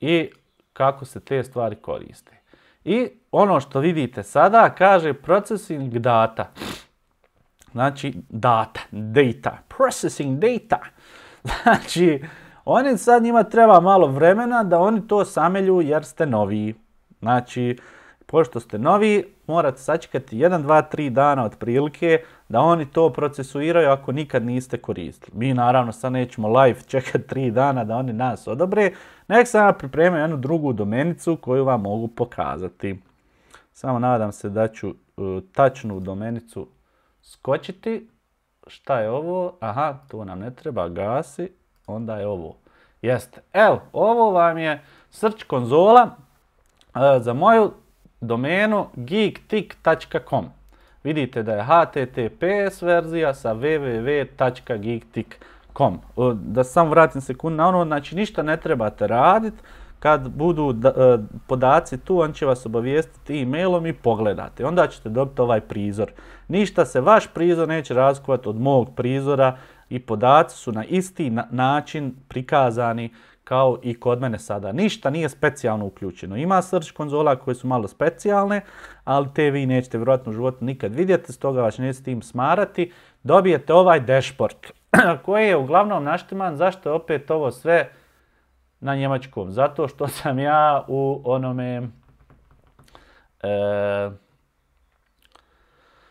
i kako se te stvari koriste. I ono što vidite sada kaže processing data. Znači data, data, processing data. *laughs* Znači, oni sad njima treba malo vremena da oni to samelju jer ste noviji. Znači, Pošto ste novi, morate sačekati 1, 2, 3 dana otprilike da oni to procesuiraju ako nikad niste koristili. Mi naravno sad nećemo live čekati 3 dana da oni nas odobre, nek sam ja pripremio jednu drugu domenicu koju vam mogu pokazati. Samo nadam se da ću e, tačnu domenicu skočiti. Šta je ovo? Aha, to nam ne treba, gasi, onda je ovo. Jeste, evo, ovo vam je srč konzola, e, za moju domenu geektik.com. Vidite da je HTTPS verzija sa www.geektik.com. Da sam vratim sekundu na ono, znači ništa ne trebate raditi. Kad budu e, podaci tu, on će vas obavijestiti e-mailom i pogledate. Onda ćete dobiti ovaj prizor. Ništa se vaš prizor neće razlikovati od mog prizora i podaci su na isti način prikazani kao i kod mene sada. Ništa nije specijalno uključeno. Ima search konzola koje su malo specijalne, ali te vi nećete vjerojatno u životu nikad vidjeti, stoga vas neće s tim smarati. Dobijete ovaj dashboard *clears throat* koji je uglavnom naštiman. Zašto je opet ovo sve na njemačkom? Zato što sam ja u onome... E,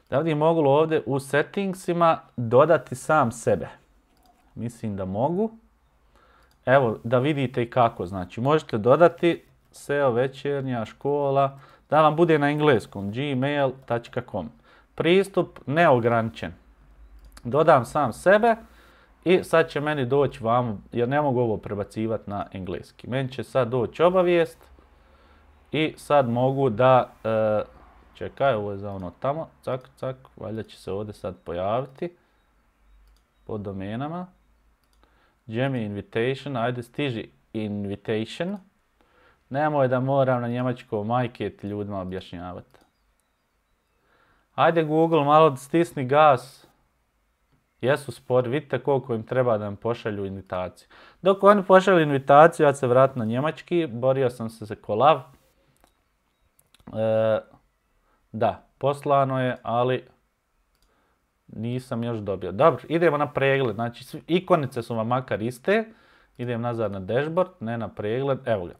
da li mogu ovdje u settingsima dodati sam sebe? Mislim da mogu. Evo, da vidite i kako, znači možete dodati SEO večernja škola, da vam bude na engleskom, gmail.com. Pristup neograničen. Dodam sam sebe i sad će meni doći vam, jer ne mogu ovo prebacivati na engleski. Meni će sad doći obavijest i sad mogu da, e, čekaj, ovo je za ono tamo, cak, cak, valjda će se ovdje sad pojaviti po domenama jemi invitation, ajde stiži invitation. Nemoj da moram na njemačko ti ljudima objašnjavati. Ajde Google, malo stisni gas. Jesu spor, vidite koliko im treba da vam pošalju invitaciju. Dok oni pošalju invitaciju, ja se vratim na njemački, borio sam se za kolav. E, da, poslano je, ali nisam još dobio. Dobro, idemo na pregled, znači ikonice su vam makar iste. Idem nazad na dashboard, ne na pregled, evo ga.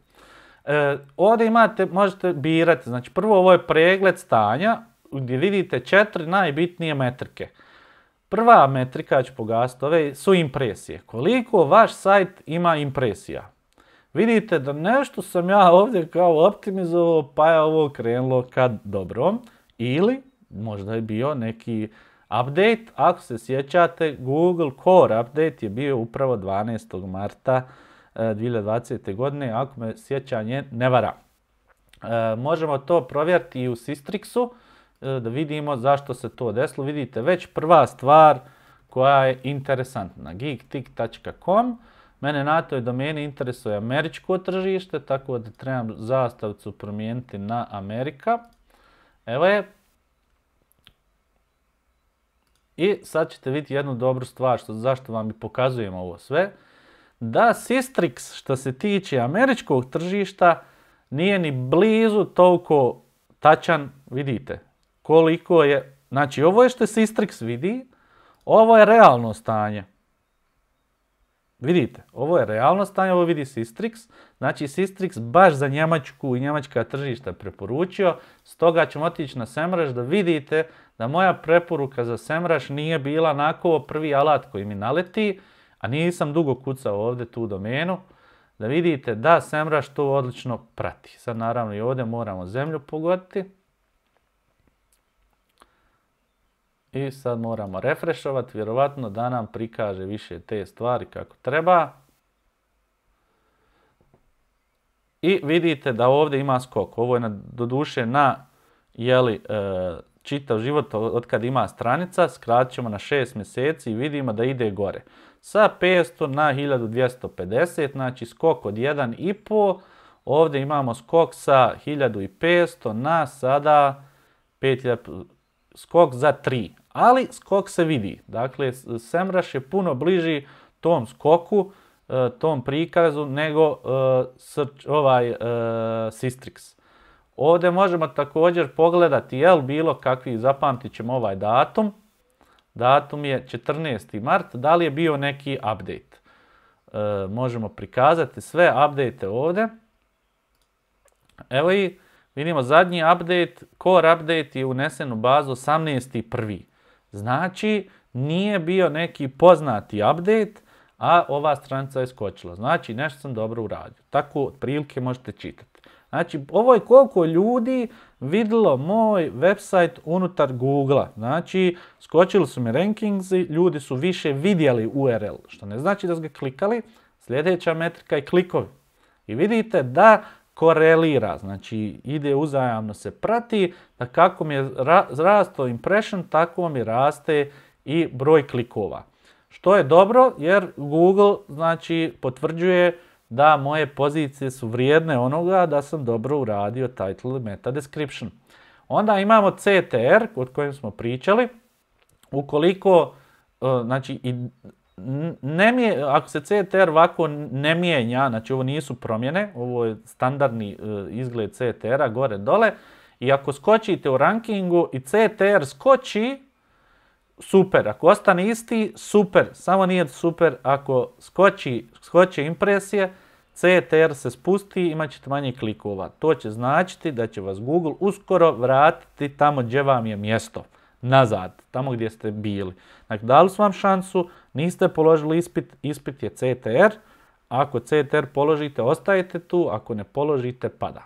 E, ovdje imate, možete birati, znači prvo ovo je pregled stanja gdje vidite četiri najbitnije metrike. Prva metrika, ja ću pogasiti ove, su impresije. Koliko vaš sajt ima impresija? Vidite da nešto sam ja ovdje kao optimizovao, pa je ovo krenulo kad dobro. Ili možda je bio neki Update, ako se sjećate, Google Core update je bio upravo 12. marta 2020. E, godine, ako me sjećanje ne vara. E, možemo to provjeriti i u Sistrixu e, da vidimo zašto se to desilo. Vidite već prva stvar koja je interesantna. geektik.com Mene na toj domeni interesuje američko tržište, tako da trebam zastavcu promijeniti na Amerika. Evo je, i sad ćete vidjeti jednu dobru stvar, što, zašto vam i pokazujem ovo sve. Da Sistrix što se tiče američkog tržišta nije ni blizu toliko tačan, vidite, koliko je, znači ovo je što Sistrix vidi, ovo je realno stanje. Vidite, ovo je realno stanje, ovo vidi Sistrix. Znači Sistrix baš za Njemačku i njemačka tržišta preporučio. Stoga ćemo otići na Semrež da vidite da moja preporuka za Semraš nije bila onako prvi alat koji mi naleti, a nisam dugo kucao ovdje tu domenu, da vidite da Semraš to odlično prati. Sad naravno i ovdje moramo zemlju pogoditi. I sad moramo refrešovati, vjerovatno da nam prikaže više te stvari kako treba. I vidite da ovdje ima skok. Ovo je na, doduše na jeli, e, čitav život od kad ima stranica, skraćujemo na 6 mjeseci i vidimo da ide gore. Sa 500 na 1250, znači skok od 1,5, ovdje imamo skok sa 1500 na sada 5000, skok za 3. Ali skok se vidi, dakle Semraš je puno bliži tom skoku, e, tom prikazu nego e, ovaj e, Sistrix. Ovdje možemo također pogledati jel bilo kakvi, zapamtit ćemo ovaj datum. Datum je 14. mart, da li je bio neki update. E, možemo prikazati sve update ovdje. Evo i vidimo zadnji update, core update je unesen u bazu 18.1. Znači nije bio neki poznati update, a ova stranica je skočila. Znači nešto sam dobro uradio. Tako otprilike možete čitati. Znači, ovo je koliko ljudi vidjelo moj website unutar Google-a. Znači, skočili su mi rankingsi, ljudi su više vidjeli URL, što ne znači da su ga klikali. Sljedeća metrika je klikovi. I vidite da korelira, znači ide uzajamno se prati, da kako mi je rasto impression, tako mi raste i broj klikova. Što je dobro jer Google znači potvrđuje da moje pozicije su vrijedne onoga da sam dobro uradio title meta description. Onda imamo CTR o kojem smo pričali. Ukoliko, e, znači, ne ako se CTR ovako ne mijenja, znači ovo nisu promjene, ovo je standardni e, izgled CTR-a gore dole, i ako skočite u rankingu i CTR skoči, super. Ako ostane isti, super. Samo nije super ako skoči skoče impresije, CTR se spusti, imat ćete manje klikova. To će značiti da će vas Google uskoro vratiti tamo gdje vam je mjesto. Nazad, tamo gdje ste bili. Dakle, dali su vam šansu, niste položili ispit, ispit je CTR. Ako CTR položite, ostajete tu, ako ne položite, pada.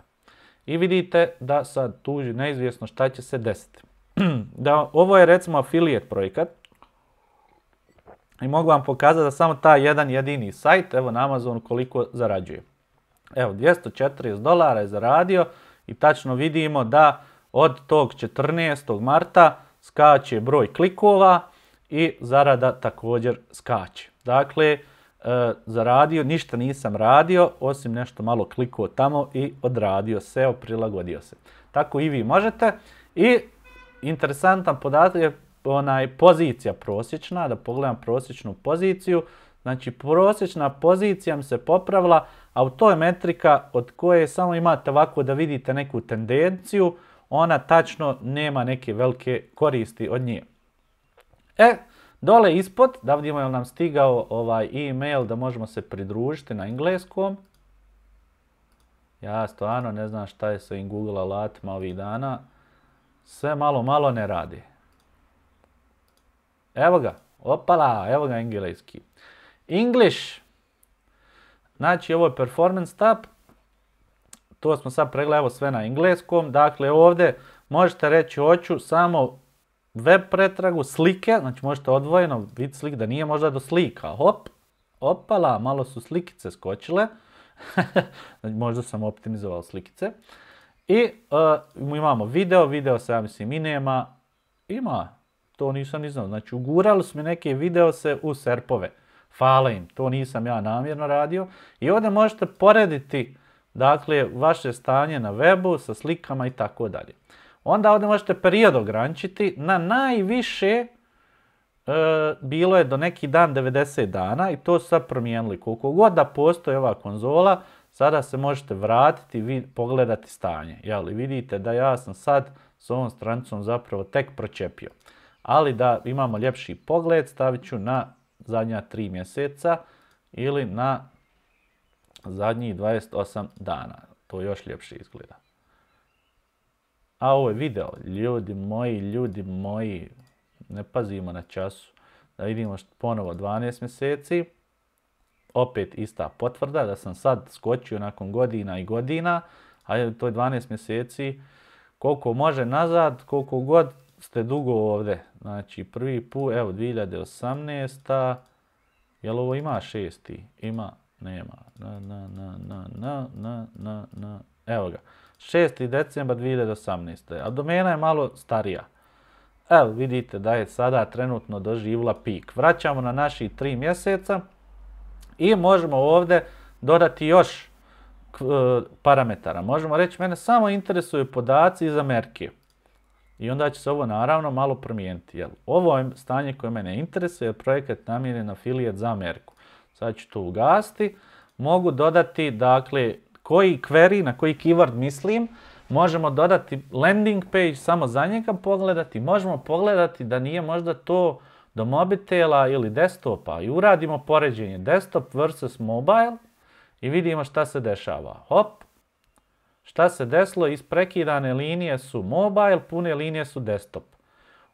I vidite da sad tuži neizvjesno šta će se desiti. *clears throat* ovo je recimo afilijet projekat i mogu vam pokazati da samo taj jedan jedini sajt, evo na Amazonu koliko zarađuje. Evo, 240 dolara je zaradio i tačno vidimo da od tog 14. marta skače broj klikova i zarada također skače. Dakle, e, zaradio, ništa nisam radio, osim nešto malo klikuo tamo i odradio se, prilagodio se. Tako i vi možete. I interesantan podatak je onaj pozicija prosječna, da pogledam prosječnu poziciju, znači prosječna pozicija mi se popravila, a u toj metrika od koje samo imate ovako da vidite neku tendenciju, ona tačno nema neke velike koristi od nje. E, dole ispod, da vidimo je nam stigao ovaj e-mail da možemo se pridružiti na engleskom. Ja stvarno ne znam šta je sa im Google alatima ovih dana. Sve malo malo ne radi. Evo ga, opala, evo ga engleski. English. Znači, ovo je performance tab. To smo sad pregledali evo, sve na engleskom. Dakle, ovdje možete reći hoću samo web pretragu slike. Znači, možete odvojeno vidjeti slik da nije možda do slika. Hop, opala, malo su slikice skočile. *laughs* znači, možda sam optimizovao slikice. I e, imamo video, video se ja mislim i nema. Ima, to nisam ni znao. Znači, ugurali su neke video se u serpove. Hvala im, to nisam ja namjerno radio. I ovdje možete porediti dakle, vaše stanje na webu sa slikama i tako dalje. Onda ovdje možete period ograničiti na najviše e, bilo je do neki dan 90 dana i to su sad promijenili. Koliko god da postoji ova konzola, sada se možete vratiti i pogledati stanje. Jel, vidite da ja sam sad s ovom stranicom zapravo tek pročepio ali da imamo ljepši pogled stavit ću na zadnja 3 mjeseca ili na zadnjih 28 dana. To još ljepše izgleda. A ovo je video. Ljudi moji, ljudi moji, ne pazimo na času. Da vidimo što ponovo 12 mjeseci. Opet ista potvrda da sam sad skočio nakon godina i godina. A to je 12 mjeseci. Koliko može nazad, koliko god ste dugo ovdje, znači prvi put, evo 2018. Jel ovo ima šesti? Ima, nema. Na, na, na, na, na, na, na, na. Evo ga. 6. decembar 2018. A domena je malo starija. Evo vidite da je sada trenutno doživla pik. Vraćamo na naši 3 mjeseca i možemo ovdje dodati još e, parametara. Možemo reći, mene samo interesuju podaci iz Amerike. I onda će se ovo naravno malo promijeniti. Jel? Ovo je stanje koje mene interesuje je projekat namijenjen afilijet za Ameriku. Sad ću to ugasti. Mogu dodati dakle, koji query, na koji keyword mislim. Možemo dodati landing page samo za njega pogledati. Možemo pogledati da nije možda to do mobitela ili desktopa i uradimo poređenje desktop versus mobile i vidimo šta se dešava. Hop, Šta se desilo? Isprekidane linije su mobile, pune linije su desktop.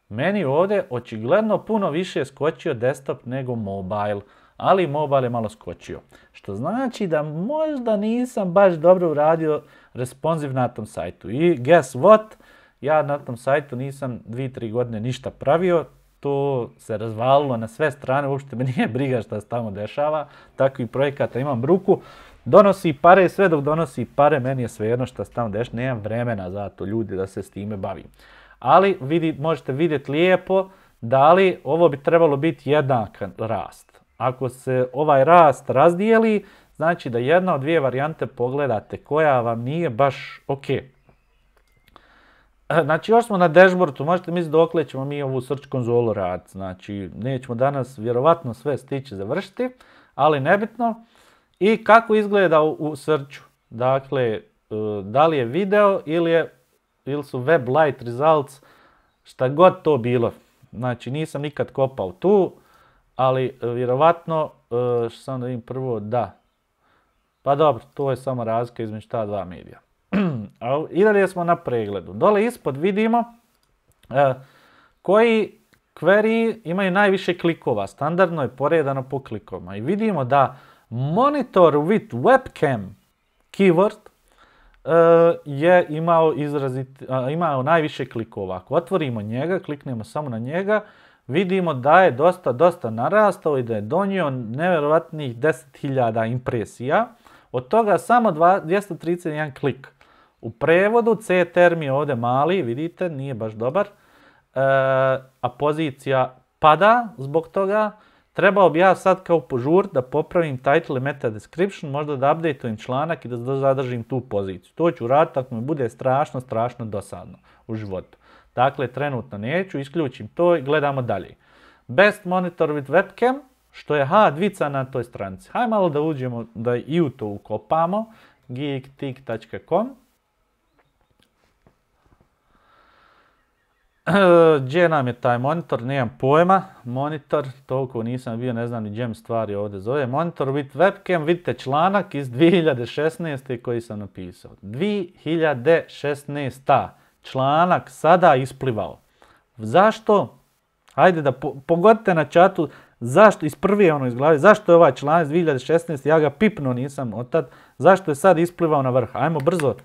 Meni ovdje očigledno puno više je skočio desktop nego mobile, ali mobile je malo skočio. Što znači da možda nisam baš dobro uradio responsiv na tom sajtu. I guess what? Ja na tom sajtu nisam 2-3 godine ništa pravio, to se razvalilo na sve strane, uopšte me nije briga šta se tamo dešava, takvih projekata imam ruku. Donosi pare, sve dok donosi pare, meni je svejedno što tamo deš, nemam vremena za to ljudi da se s time bavim. Ali vidi, možete vidjeti lijepo da li ovo bi trebalo biti jednak rast. Ako se ovaj rast razdijeli, znači da jedna od dvije varijante pogledate koja vam nije baš ok. E, znači još smo na dashboardu, možete misliti li ćemo mi ovu search konzolu raditi. Znači nećemo danas vjerovatno sve stići završiti, ali nebitno. I kako izgleda u, srču? Dakle, e, da li je video ili, su web light results, šta god to bilo. Znači, nisam nikad kopao tu, ali e, vjerovatno, e, što sam da vidim prvo, da. Pa dobro, to je samo razlika između ta dva medija. *clears throat* I dalje smo na pregledu. Dole ispod vidimo koji query imaju najviše klikova. Standardno je poredano po klikovima. I vidimo da Monitor with webcam keyword eh, je imao, izrazit, eh, imao najviše klikova. Ako otvorimo njega, kliknemo samo na njega, vidimo da je dosta, dosta narastao i da je donio nevjerojatnih 10.000 impresija. Od toga samo 231 klik. U prevodu C term je ovdje mali, vidite, nije baš dobar. Eh, a pozicija pada zbog toga. Trebao bi ja sad kao požur da popravim title i meta description, možda da updateujem članak i da zadržim tu poziciju. To ću raditi ako mi bude strašno, strašno dosadno u životu. Dakle, trenutno neću, isključim to i gledamo dalje. Best monitor with webcam, što je H2 na toj stranici. Hajde malo da uđemo da i u to ukopamo, geektik.com. *clears throat* Gdje nam je taj monitor? nemam pojma. Monitor, toliko nisam bio, ne znam ni gdje stvari ovdje zove. Monitor with webcam, vidite članak iz 2016. koji sam napisao. 2016. Članak sada isplivao. Zašto? Hajde da pogodite na čatu zašto, iz prvi ono iz zašto je ovaj članak iz 2016. Ja ga pipno nisam tad, Zašto je sad isplivao na vrh? Ajmo brzo.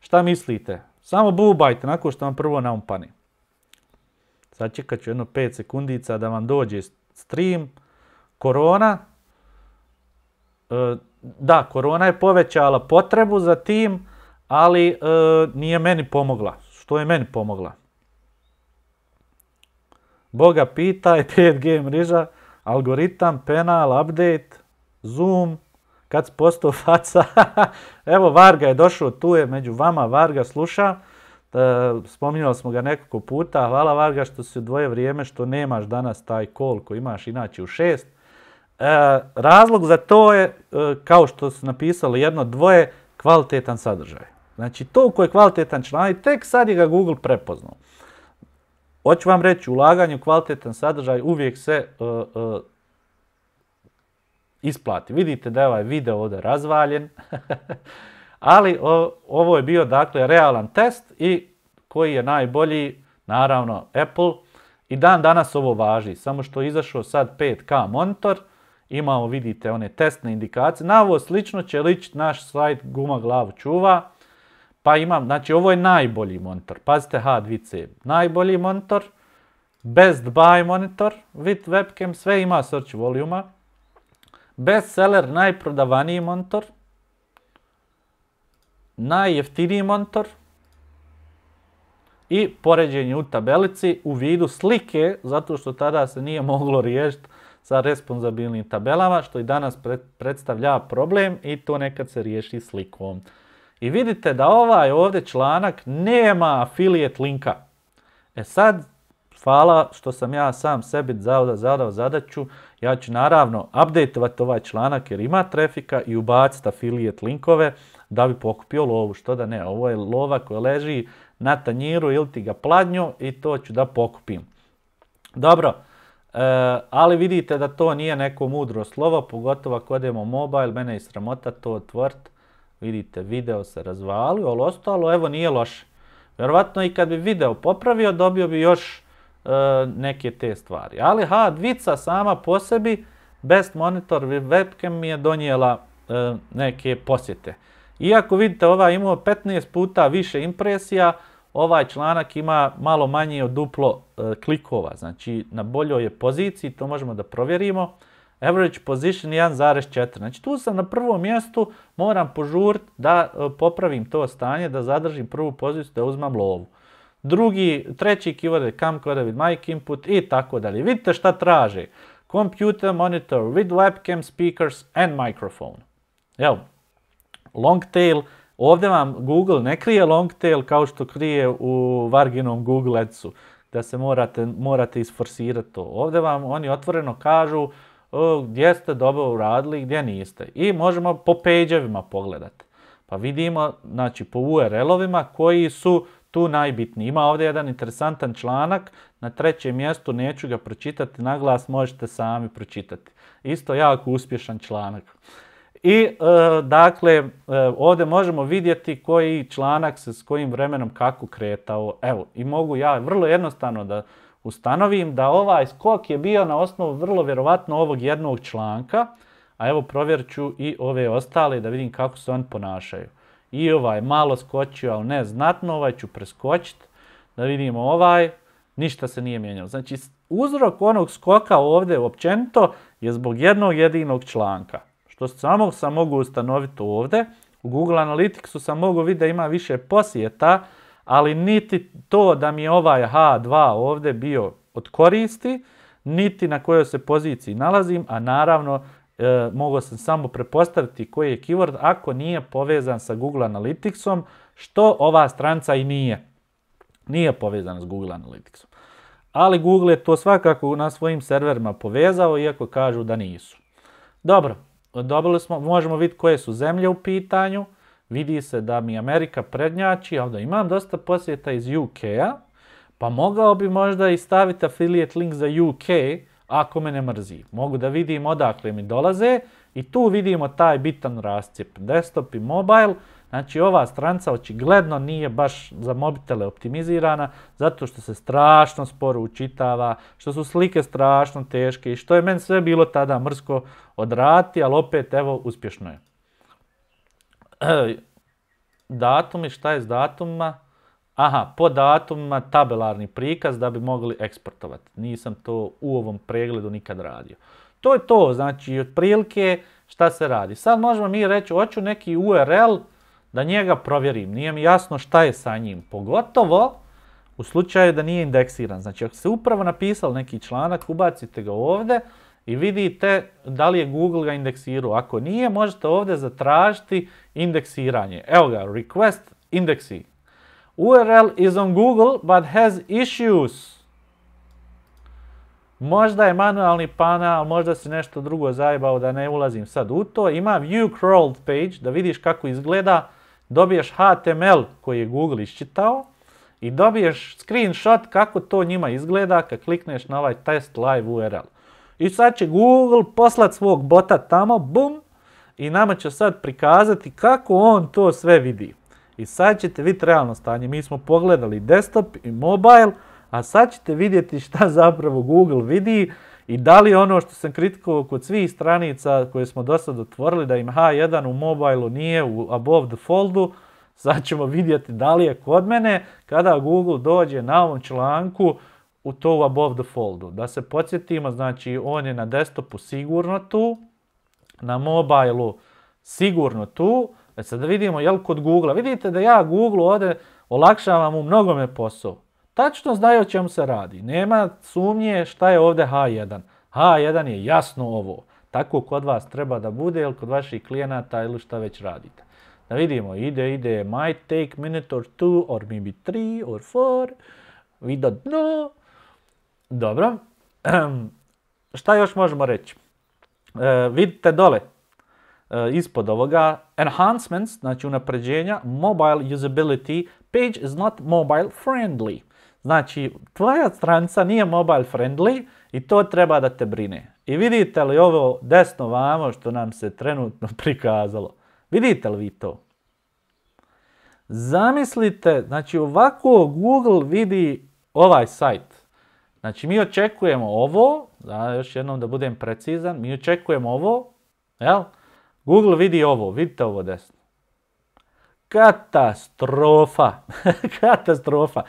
Šta mislite? Samo bubajte nakon što vam prvo naumpani. Sačekat ću jedno 5 sekundica da vam dođe stream. Korona. E, da, korona je povećala potrebu za tim, ali e, nije meni pomogla. Što je meni pomogla? Boga pitaj, 5G *laughs* mriža, algoritam, penal, update, zoom, kad se postao faca. *laughs* Evo Varga je došao, tu je među vama, Varga sluša. E, spominjali smo ga nekoliko puta, hvala Varga što se dvoje vrijeme što nemaš danas taj kol koji imaš inače u šest. E, razlog za to je, e, kao što su napisali jedno dvoje, kvalitetan sadržaj. Znači, to je kvalitetan član i tek sad je ga Google prepoznao. Hoću vam reći, ulaganje u kvalitetan sadržaj uvijek se isplati. Vidite da je ovaj video ovdje razvaljen. *laughs* Ali ovo je bio dakle realan test i koji je najbolji, naravno Apple. I dan danas ovo važi, samo što je izašao sad 5K monitor, imamo vidite one testne indikacije. Na ovo slično će ličiti naš slajd Guma glavu čuva. Pa imam, znači ovo je najbolji monitor, pazite H2C, najbolji monitor, best buy monitor, with webcam, sve ima search best seller, najprodavaniji monitor, najjeftiniji monitor i poređenje u tabelici u vidu slike, zato što tada se nije moglo riješiti sa responsabilnim tabelama, što i danas predstavlja problem i to nekad se riješi slikom. I vidite da ovaj ovdje članak nema affiliate linka. E sad, hvala što sam ja sam sebi zadao, zadaću, ja ću naravno updateovati ovaj članak jer ima trafika i ubaciti affiliate linkove da bi pokupio lovu, što da ne, ovo je lova koja leži na tanjiru ili ti ga pladnju i to ću da pokupim. Dobro, e, ali vidite da to nije neko mudro slovo, pogotovo ako odemo mobile, mene je sramota to otvrt. Vidite, video se razvalio, ali ostalo, evo, nije loše. Vjerovatno i kad bi video popravio, dobio bi još e, neke te stvari. Ali ha dvica sama po sebi, Best Monitor webcam mi je donijela e, neke posjete. Iako vidite, ova imao 15 puta više impresija, ovaj članak ima malo manje od duplo e, klikova. Znači, na boljoj je poziciji, to možemo da provjerimo. Average position 1.4. Znači, tu sam na prvom mjestu, moram požurit da e, popravim to stanje, da zadržim prvu poziciju, da uzmam lovu. Drugi, treći keyword je camcorder with mic input i tako dalje. Vidite šta traže. Computer monitor with webcam speakers and microphone. Evo, long tail. Ovdje vam Google ne krije long tail kao što krije u Varginom Google da se morate, morate isforsirati to. Ovdje vam oni otvoreno kažu gdje ste dobro uradili, gdje niste. I možemo po page-evima pogledati. Pa vidimo, znači, po URL-ovima koji su tu najbitniji. Ima ovdje jedan interesantan članak, na trećem mjestu neću ga pročitati, na glas, možete sami pročitati. Isto jako uspješan članak. I e, dakle, e, ovdje možemo vidjeti koji članak se s kojim vremenom kako kretao. Evo, i mogu ja vrlo jednostavno da ustanovim da ovaj skok je bio na osnovu vrlo vjerovatno ovog jednog članka. A evo provjerit ću i ove ostale da vidim kako se oni ponašaju. I ovaj malo skočio, ali ne znatno, ovaj ću preskočiti. Da vidimo ovaj, ništa se nije mijenjalo. Znači uzrok onog skoka ovdje općenito je zbog jednog jedinog članka što samo sam mogu ustanoviti ovdje. U Google Analyticsu sam mogu vidjeti da ima više posjeta, ali niti to da mi je ovaj H2 ovdje bio od koristi, niti na kojoj se poziciji nalazim, a naravno mogu e, mogao sam samo prepostaviti koji je keyword ako nije povezan sa Google Analyticsom, što ova stranca i nije. Nije povezana s Google Analyticsom. Ali Google je to svakako na svojim serverima povezao, iako kažu da nisu. Dobro, dobili smo, možemo vidjeti koje su zemlje u pitanju, vidi se da mi Amerika prednjači, ovdje imam dosta posjeta iz UK-a, pa mogao bi možda i staviti affiliate link za UK ako me ne mrzi. Mogu da vidim odakle mi dolaze i tu vidimo taj bitan rascijep. Desktop i mobile, Znači ova stranca očigledno nije baš za mobitele optimizirana zato što se strašno sporo učitava, što su slike strašno teške i što je meni sve bilo tada mrsko odrati, ali opet evo uspješno je. *clears throat* Datumi, šta je s datumima? Aha, po datumima tabelarni prikaz da bi mogli eksportovati. Nisam to u ovom pregledu nikad radio. To je to, znači otprilike šta se radi. Sad možemo mi reći, hoću neki URL da njega provjerim. Nije mi jasno šta je sa njim, pogotovo u slučaju da nije indeksiran. Znači ako se upravo napisali neki članak, ubacite ga ovdje i vidite da li je Google ga indeksirao. Ako nije, možete ovdje zatražiti indeksiranje. Evo ga, request indeksi. URL is on Google but has issues. Možda je manualni panel, možda se nešto drugo zajebao da ne ulazim sad u to. Ima view crawled page da vidiš kako izgleda dobiješ HTML koji je Google iščitao i dobiješ screenshot kako to njima izgleda kad klikneš na ovaj test live URL. I sad će Google poslat svog bota tamo, bum, i nama će sad prikazati kako on to sve vidi. I sad ćete vidjeti realno stanje. Mi smo pogledali desktop i mobile, a sad ćete vidjeti šta zapravo Google vidi i da li ono što sam kritikovao kod svih stranica koje smo do sad otvorili, da im H1 u mobilu nije u above the foldu, sad ćemo vidjeti da li je kod mene kada Google dođe na ovom članku u to above the foldu. Da se podsjetimo, znači on je na desktopu sigurno tu, na mobilu sigurno tu, e sad da vidimo jel kod Google, vidite da ja Google ovdje olakšavam u mnogome posao tačno znaju o čemu se radi. Nema sumnje šta je ovdje H1. H1 je jasno ovo. Tako kod vas treba da bude ili kod vaših klijenata ili šta već radite. Da vidimo, ide, ide, might take minute or two, or maybe three, or four. We don't know. Dobro. *clears throat* šta još možemo reći? E, vidite dole, e, ispod ovoga, enhancements, znači unapređenja, mobile usability, page is not mobile friendly. Znači, tvoja stranica nije mobile friendly i to treba da te brine. I vidite li ovo desno vamo što nam se trenutno *laughs* prikazalo? Vidite li vi to? Zamislite, znači ovako Google vidi ovaj sajt. Znači mi očekujemo ovo, da još jednom da budem precizan, mi očekujemo ovo, jel? Google vidi ovo, vidite ovo desno. Katastrofa, *laughs* katastrofa.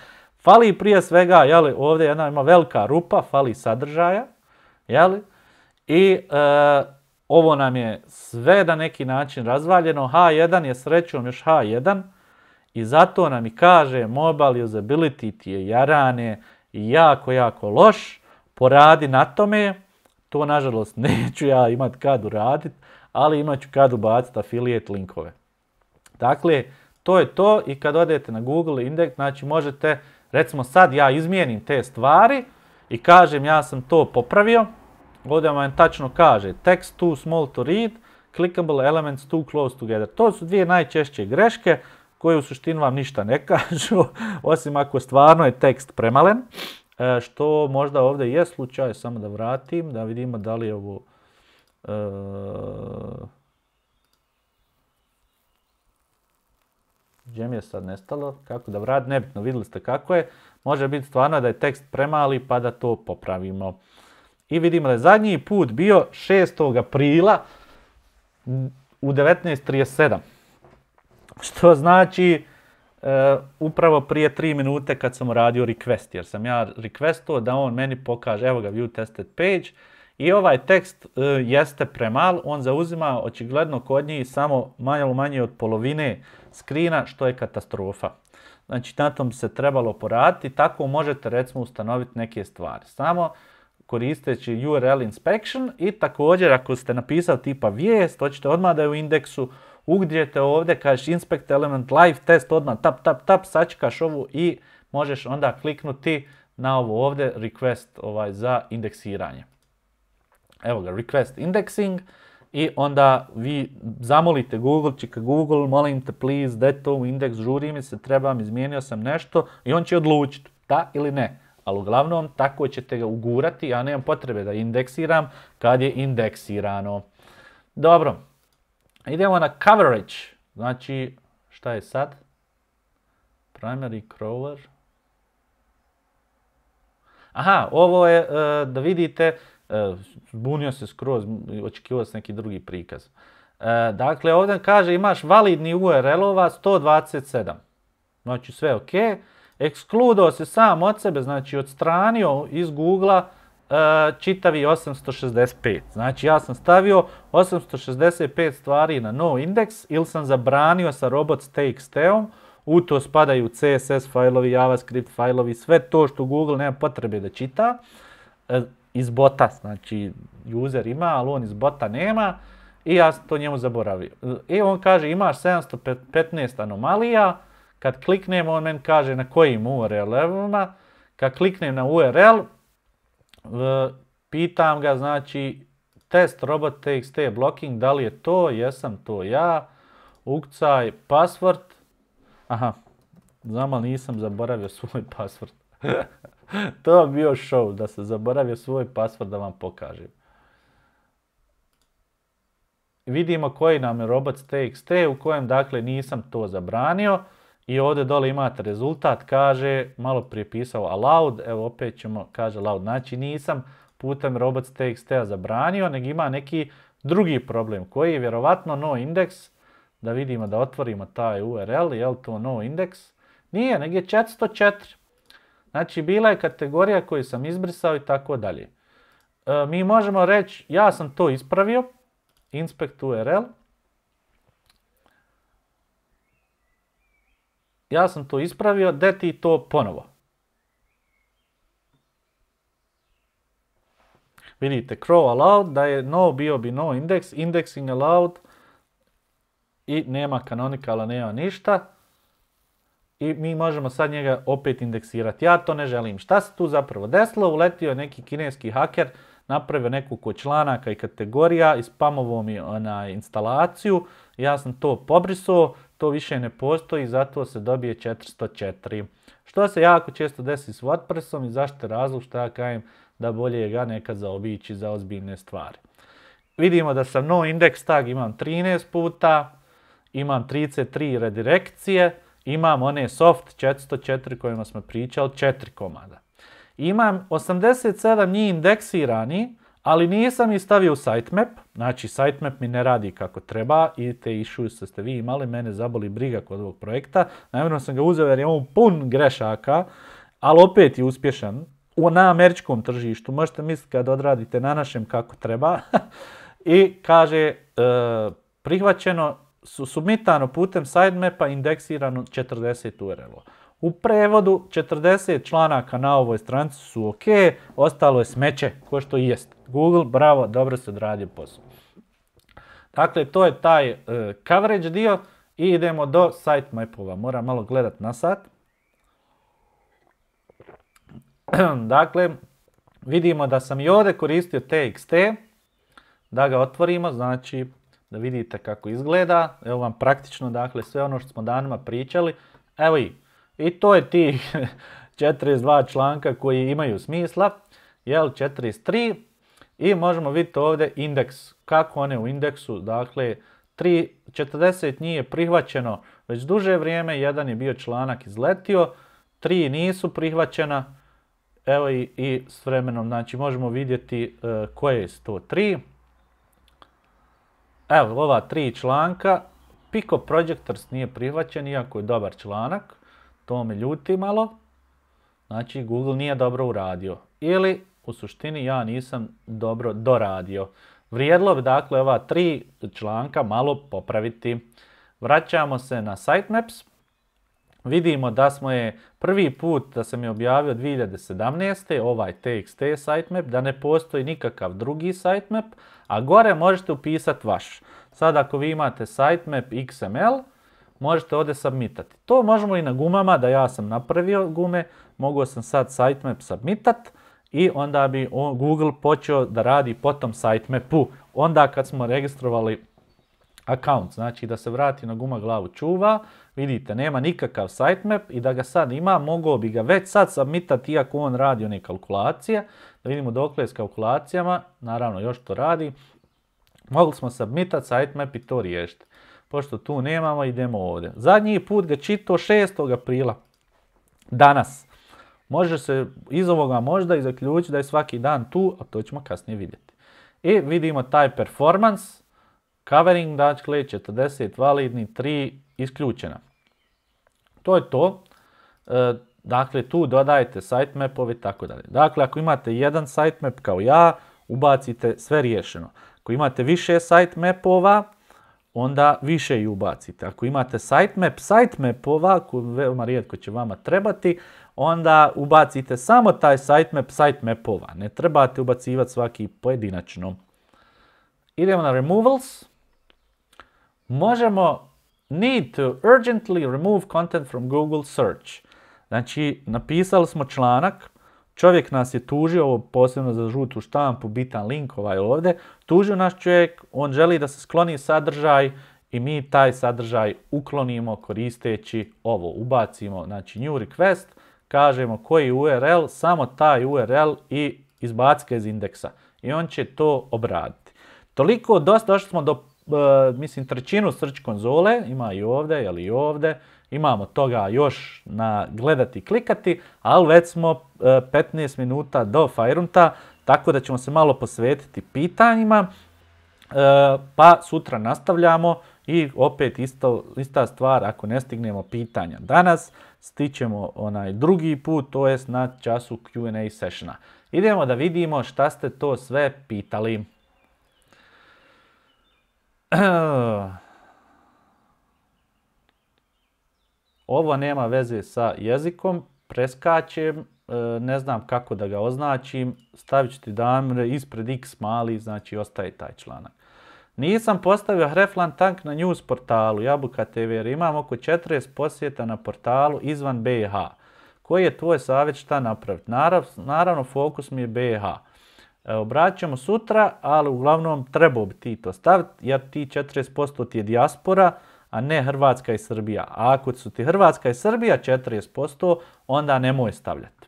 Fali prije svega, jeli, ovdje jedna ima velika rupa, fali sadržaja, jeli, i e, ovo nam je sve na neki način razvaljeno. H1 je srećom još H1 i zato nam i kaže mobile usability ti je jarane i jako, jako loš. Poradi na tome. To nažalost *laughs* neću ja imat kad uradit, ali imat ću kad ubaciti affiliate linkove. Dakle, to je to i kad odete na Google Index, znači možete Recimo sad ja izmijenim te stvari i kažem ja sam to popravio. Ovdje vam tačno kaže text too small to read, clickable elements too close together. To su dvije najčešće greške koje u suštini vam ništa ne *laughs* kažu, osim ako stvarno je tekst premalen. E, što možda ovdje je slučaj, samo da vratim, da vidimo da li je ovo... E, gdje mi je sad nestalo, kako da vrat, nebitno, vidjeli ste kako je, može biti stvarno da je tekst premali pa da to popravimo. I vidimo da je zadnji put bio 6. aprila u 19.37. Što znači e, upravo prije 3 minute kad sam radio request, jer sam ja requestuo da on meni pokaže, evo ga view tested page, i ovaj tekst e, jeste premal, on zauzima očigledno kod njih samo malo manje od polovine skrina, što je katastrofa. Znači, na tom se trebalo poraditi, tako možete recimo ustanoviti neke stvari. Samo koristeći URL inspection i također ako ste napisali tipa vijest, hoćete odmah da je u indeksu, ugdjete ovdje, kažeš inspect element live test, odmah tap tap tap, sačekaš ovu i možeš onda kliknuti na ovo ovdje request ovaj, za indeksiranje evo ga, request indexing i onda vi zamolite Google, čeka Google, molim te please, de to u indeks, žuri mi se, trebam, izmijenio sam nešto i on će odlučiti da ili ne. Ali uglavnom tako ćete ga ugurati, ja nemam potrebe da indeksiram kad je indeksirano. Dobro, idemo na coverage, znači šta je sad? Primary crawler. Aha, ovo je eh, da vidite Zbunio se skroz, očekivao se neki drugi prikaz. E, dakle, ovdje kaže imaš validni URL-ova 127. Znači sve ok. Ekskludo se sam od sebe, znači odstranio iz Google-a e, čitavi 865. Znači ja sam stavio 865 stvari na no index ili sam zabranio sa robots.txt-om. U to spadaju CSS fajlovi, JavaScript fajlovi, sve to što Google nema potrebe da čita. E, iz bota, znači user ima, ali on iz bota nema i ja to njemu zaboravio. I e, on kaže imaš 715 anomalija, kad kliknem on meni kaže na kojim url kad kliknem na URL, e, pitam ga znači test robot txt blocking, da li je to, jesam to ja, ukcaj password, aha, znamo nisam zaboravio svoj *laughs* password. *laughs* to je bio show, da se zaboravio svoj pasvor da vam pokažem. Vidimo koji nam je robot TXT u kojem dakle nisam to zabranio. I ovdje dole imate rezultat, kaže, malo prije pisao allowed, evo opet ćemo, kaže allowed, znači nisam putem robots.txt zabranio, nego ima neki drugi problem koji je vjerovatno no index, da vidimo da otvorimo taj URL, je li to no index? Nije, nego je 404. Znači, bila je kategorija koju sam izbrisao i tako dalje. E, mi možemo reći, ja sam to ispravio, inspect URL. Er ja sam to ispravio, deti ti to ponovo. Vidite, crow allowed, da je no bio bi no indeks, indexing allowed i nema kanonikala, nema ništa i mi možemo sad njega opet indeksirati. Ja to ne želim. Šta se tu zapravo desilo? Uletio je neki kineski haker, napravio neku kod članaka i kategorija, i spamovo mi na instalaciju, ja sam to pobrisao, to više ne postoji, zato se dobije 404. Što se jako često desi s WordPressom i zašto je razlog što ja kajem da bolje ga nekad zaobići za ozbiljne stvari. Vidimo da sam no index tag imam 13 puta, imam 33 redirekcije, imam one soft 404 kojima smo pričali, četiri komada. Imam 87 njih indeksirani, ali nisam ih stavio u sitemap. Znači, sitemap mi ne radi kako treba i te issues ste vi imali, mene zaboli briga kod ovog projekta. Namjerno sam ga uzeo jer je on pun grešaka, ali opet je uspješan na američkom tržištu. Možete misliti kad odradite na našem kako treba. *laughs* I kaže, e, prihvaćeno su submitano putem sitemapa indeksirano 40 URL-ova. U prevodu 40 članaka na ovoj stranci su ok, ostalo je smeće, ko što i jest. Google, bravo, dobro se odradio posao. Dakle, to je taj e, coverage dio i idemo do sitemapova. Moram malo gledat na sat. *clears throat* dakle, vidimo da sam i ovdje koristio TXT. Da ga otvorimo, znači da vidite kako izgleda. Evo vam praktično dakle sve ono što smo danima pričali. Evo i, i to je ti 42 *laughs* članka koji imaju smisla. Jel 43 i možemo vidjeti ovdje indeks. Kako one u indeksu, dakle 3, 40 njih prihvaćeno već duže vrijeme, jedan je bio članak izletio, 3 nisu prihvaćena, evo i, s vremenom, znači možemo vidjeti e, koje je to tri. Evo, ova tri članka. Pico Projectors nije prihvaćen, iako je dobar članak. To me ljuti malo. Znači, Google nije dobro uradio. Ili, u suštini, ja nisam dobro doradio. Vrijedlo bi, dakle, ova tri članka malo popraviti. Vraćamo se na Sitemaps. Vidimo da smo je prvi put da sam je objavio 2017. ovaj TXT sitemap, da ne postoji nikakav drugi sitemap, a gore možete upisati vaš. Sad ako vi imate sitemap XML, možete ovdje submitati. To možemo i na gumama, da ja sam napravio gume, mogao sam sad sitemap submitati i onda bi Google počeo da radi po tom sitemapu. Onda kad smo registrovali account, znači da se vrati na guma glavu čuva, vidite nema nikakav sitemap i da ga sad ima, mogao bi ga već sad submitati iako on radi one kalkulacije, da vidimo dokle je s kalkulacijama, naravno još to radi. Mogli smo submitati sitemap i to riješiti. Pošto tu nemamo, idemo ovdje. Zadnji put ga čito 6. aprila. Danas. Može se iz ovoga možda i zaključiti da je svaki dan tu, a to ćemo kasnije vidjeti. I vidimo taj performance. Covering, dakle, 40 validni, 3 isključena. To je to. E, Dakle, tu dodajete sitemapove i tako dalje. Dakle, ako imate jedan sitemap kao ja, ubacite sve riješeno. Ako imate više sitemapova, onda više i ubacite. Ako imate sitemap, sitemapova, koji veoma rijetko će vama trebati, onda ubacite samo taj sitemap, sitemapova. Ne trebate ubacivati svaki pojedinačno. Idemo na removals. Možemo need to urgently remove content from Google search. Znači, napisali smo članak, čovjek nas je tužio, ovo posebno za žutu štampu, bitan link ovaj ovdje, tužio naš čovjek, on želi da se skloni sadržaj i mi taj sadržaj uklonimo koristeći ovo. Ubacimo, znači, new request, kažemo koji URL, samo taj URL i izbacka iz indeksa. I on će to obraditi. Toliko, dosta došli smo do, e, mislim, trećinu search konzole, ima i ovdje, jel i ovdje, Imamo toga još na gledati i klikati, ali već smo 15 e, minuta do Fajrunta, tako da ćemo se malo posvetiti pitanjima. E, pa sutra nastavljamo i opet ista stvar, ako ne stignemo pitanja danas, stićemo onaj drugi put, to jest na času Q&A sessiona. Idemo da vidimo šta ste to sve pitali. *clears throat* E, Ovo nema veze sa jezikom, preskačem, e, ne znam kako da ga označim, stavit ću ti damre ispred x mali, znači ostaje taj članak. Nisam postavio Hreflan Tank na news portalu Jabuka TV jer imam oko 40 posjeta na portalu izvan BH. Koji je tvoj savjet šta napraviti? naravno fokus mi je BH. E, obraćamo sutra, ali uglavnom trebao bi ti to staviti jer ti 40% ti je dijaspora a ne Hrvatska i Srbija. A ako su ti Hrvatska i Srbija 40%, onda nemoj stavljati.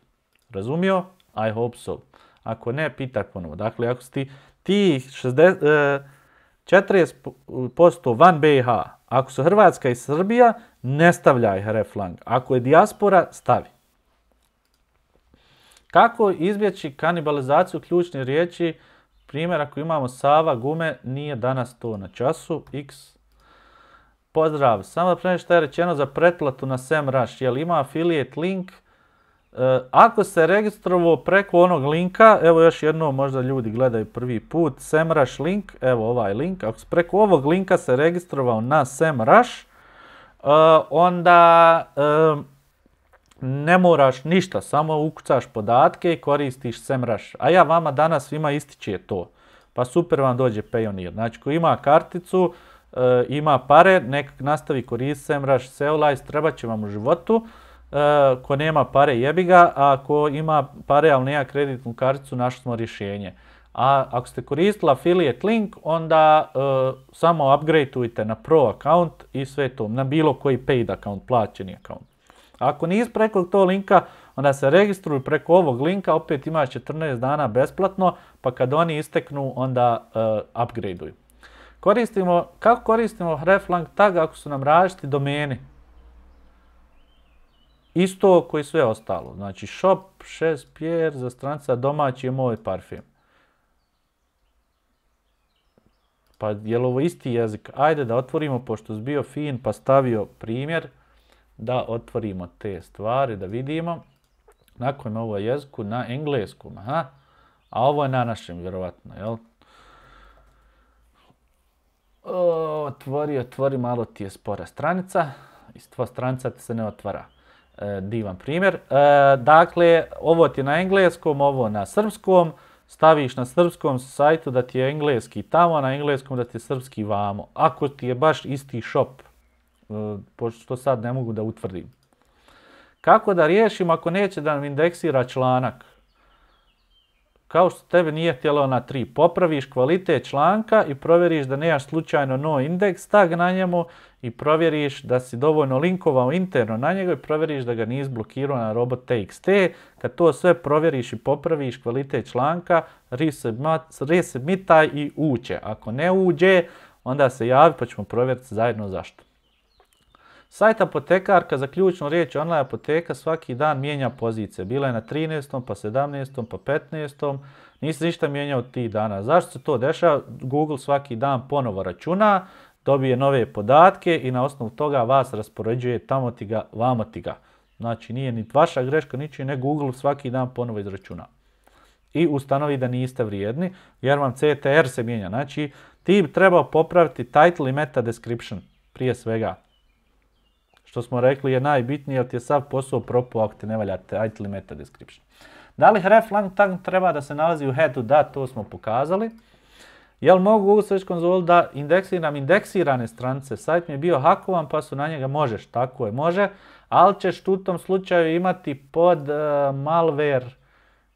Razumio? I hope so. Ako ne, pitaj ponovo. Dakle, ako si ti, ti 60, 40% e, van BiH, ako su Hrvatska i Srbija, ne stavljaj reflang. Ako je dijaspora, stavi. Kako izbjeći kanibalizaciju ključne riječi? Primjer, ako imamo Sava, gume, nije danas to na času, x Pozdrav, samo da je rečeno za pretplatu na SEMrush, jel ima affiliate link? E, ako se registrovao preko onog linka, evo još jedno, možda ljudi gledaju prvi put, SEMrush link, evo ovaj link, ako se preko ovog linka se registrovao na SEMrush, e, onda e, ne moraš ništa, samo ukucaš podatke i koristiš SEMrush. A ja vama danas svima ističe to, pa super vam dođe Payoneer. Znači ko ima karticu, E, ima pare, nek nastavi koristiti Semraš Seolajs, treba će vam u životu. E, ko nema pare jebi ga, a ko ima pare ali nema kreditnu karticu, našli smo rješenje. A ako ste koristili affiliate link, onda e, samo upgradeujte na pro account i sve to, na bilo koji paid account, plaćeni account. Ako niste preko tog linka, onda se registruju preko ovog linka, opet imaš 14 dana besplatno, pa kad oni isteknu, onda upgrade. Koristimo, kako koristimo reflang tag ako su nam različiti domeni? Isto koji sve ostalo. Znači shop, pier, za stranca domaći je moj parfum. Pa je li ovo isti jezik? Ajde da otvorimo, pošto je bio fin pa stavio primjer, da otvorimo te stvari, da vidimo. Nakon ovo jeziku na engleskom, aha. A ovo je na našem, vjerovatno, jel' otvori, otvori, malo ti je spora stranica. tvoja stranica ti se ne otvara. E, divan primjer. E, dakle, ovo ti je na engleskom, ovo na srpskom. Staviš na srpskom sajtu da ti je engleski tamo, na engleskom da ti je srpski vamo. Ako ti je baš isti shop, e, pošto sad ne mogu da utvrdim. Kako da riješim ako neće da nam indeksira članak? Kao što tebe nije htjela ona tri. Popraviš kvalitet članka i provjeriš da nemaš slučajno no index tag na njemu i provjeriš da si dovoljno linkovao interno na njega i provjeriš da ga nije blokirao na TXT. Kad to sve provjeriš i popraviš kvalitet članka, resubmitaj i uđe. Ako ne uđe, onda se javi pa ćemo provjeriti zajedno zašto. Sajt Apotekarka za ključnu riječ online apoteka svaki dan mijenja pozicije. Bila je na 13. pa 17. pa 15. Nisi ništa mijenjao tih dana. Zašto se to dešava? Google svaki dan ponovo računa, dobije nove podatke i na osnovu toga vas raspoređuje tamo ti ga, vamo ti ga. Znači nije ni vaša greška, niče ne Google svaki dan ponovo izračuna. I ustanovi da niste vrijedni jer vam CTR se mijenja. Znači ti treba popraviti title i meta description prije svega što smo rekli je najbitnije, jer ti je sav posao propao ako ti ne valja title meta description. Da li href lang tang treba da se nalazi u headu? Da, to smo pokazali. Jel mogu u search konzol da indeksiram indeksirane strance? Sajt mi je bio hakovan pa su na njega možeš, tako je, može. Ali ćeš u tom slučaju imati pod eh, malware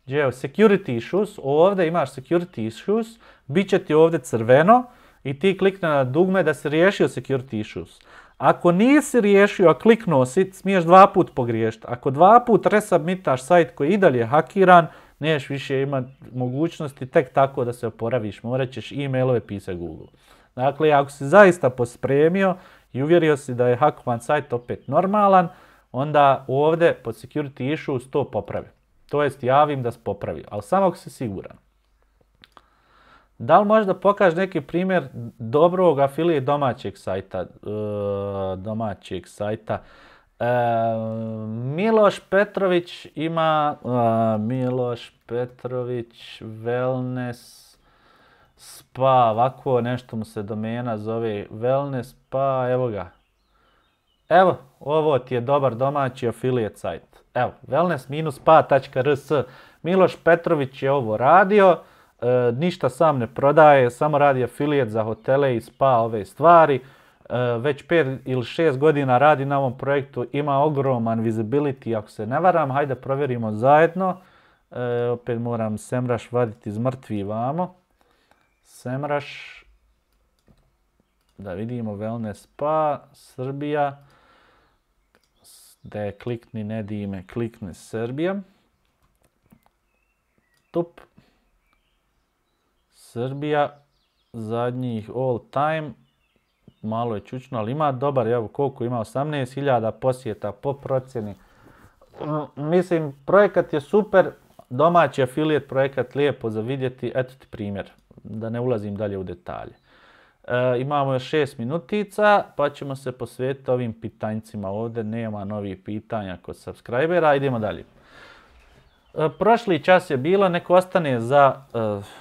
geo security issues, ovdje imaš security issues, bit će ti ovdje crveno i ti klikne na dugme da se riješio security issues. Ako nisi riješio, a kliknuo si, smiješ dva put pogriješiti. Ako dva put resubmitaš sajt koji je i dalje hakiran, neš više imati mogućnosti tek tako da se oporaviš. Morat ćeš e-mailove pisati Google. Dakle, ako si zaista pospremio i uvjerio si da je hakovan sajt opet normalan, onda ovdje pod security issues to popravi. To jest javim da se popravi, ali samo ako si siguran. Da li možda pokaži neki primjer dobrog afilije domaćeg sajta? E, domaćeg sajta. E, Miloš Petrović ima... E, Miloš Petrović wellness spa, ovako nešto mu se domena zove. Wellness spa, evo ga. Evo, ovo ti je dobar domaći afilijet sajt. Evo, wellness-spa.rs. Miloš Petrović je ovo radio. E, ništa sam ne prodaje, samo radi afilijet za hotele i spa ove stvari. E, već 5 ili 6 godina radi na ovom projektu, ima ogroman visibility, ako se ne varam, hajde provjerimo zajedno. E, opet moram Semraš vaditi iz mrtvi vamo. Semraš, da vidimo, Wellness Spa, Srbija, da je klikni, ne dime, klikni Srbija. Tup, Srbija, zadnjih all time, malo je čučno, ali ima dobar, evo koliko ima, 18.000 posjeta po procjeni. Mm, mislim, projekat je super, domaći afilijet projekat lijepo za vidjeti, eto ti primjer, da ne ulazim dalje u detalje. E, imamo još 6 minutica, pa ćemo se posvetiti ovim pitanjcima ovdje, nema novih pitanja kod subscribera, idemo dalje. E, prošli čas je bilo, neko ostane za... E,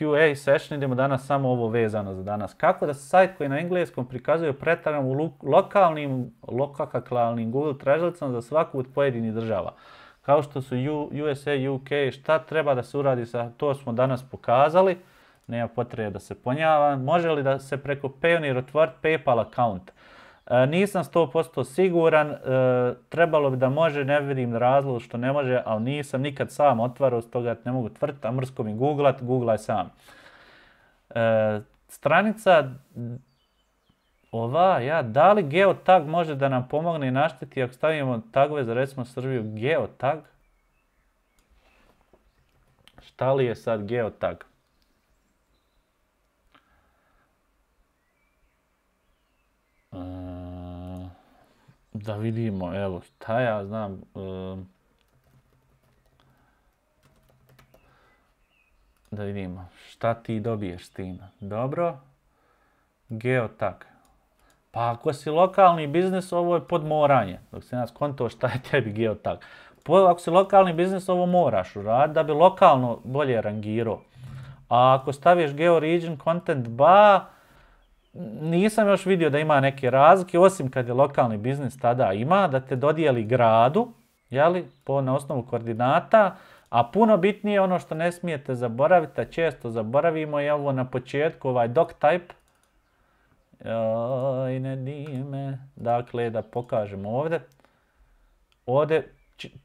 QA session, idemo danas samo ovo vezano za danas. Kako da se sajt koji na engleskom prikazuje pretaran u lokalnim, lokakaklalnim Google tražilicama za svaku od pojedinih država. Kao što su USA, UK, šta treba da se uradi, sa, to smo danas pokazali. Nema potrebe da se ponjava. Može li da se preko Payoneer otvori PayPal account? E, nisam 100% siguran, e, trebalo bi da može, ne vidim razlog što ne može, ali nisam nikad sam otvarao, stoga ne mogu tvrti, a mrsko mi googlat, googlaj sam. E, stranica ova, ja, da li geotag može da nam pomogne i naštiti ako stavimo tagove za recimo Srbiju geotag? Šta li je sad geotag? Uh... Da vidimo, evo, šta ja znam... da vidimo, šta ti dobiješ s tim. Dobro. Geotag. Pa ako si lokalni biznis, ovo je podmoranje. Dok se nas konto šta je tebi geotag. ako si lokalni biznis, ovo moraš uraditi da bi lokalno bolje rangirao. A ako staviš georegion Content Ba, nisam još vidio da ima neke razlike, osim kad je lokalni biznis tada ima, da te dodijeli gradu, jeli, po, na osnovu koordinata, a puno bitnije ono što ne smijete zaboraviti, a često zaboravimo je ovo na početku, ovaj doc type, ne dime. Dakle, da pokažemo ovdje. Ovdje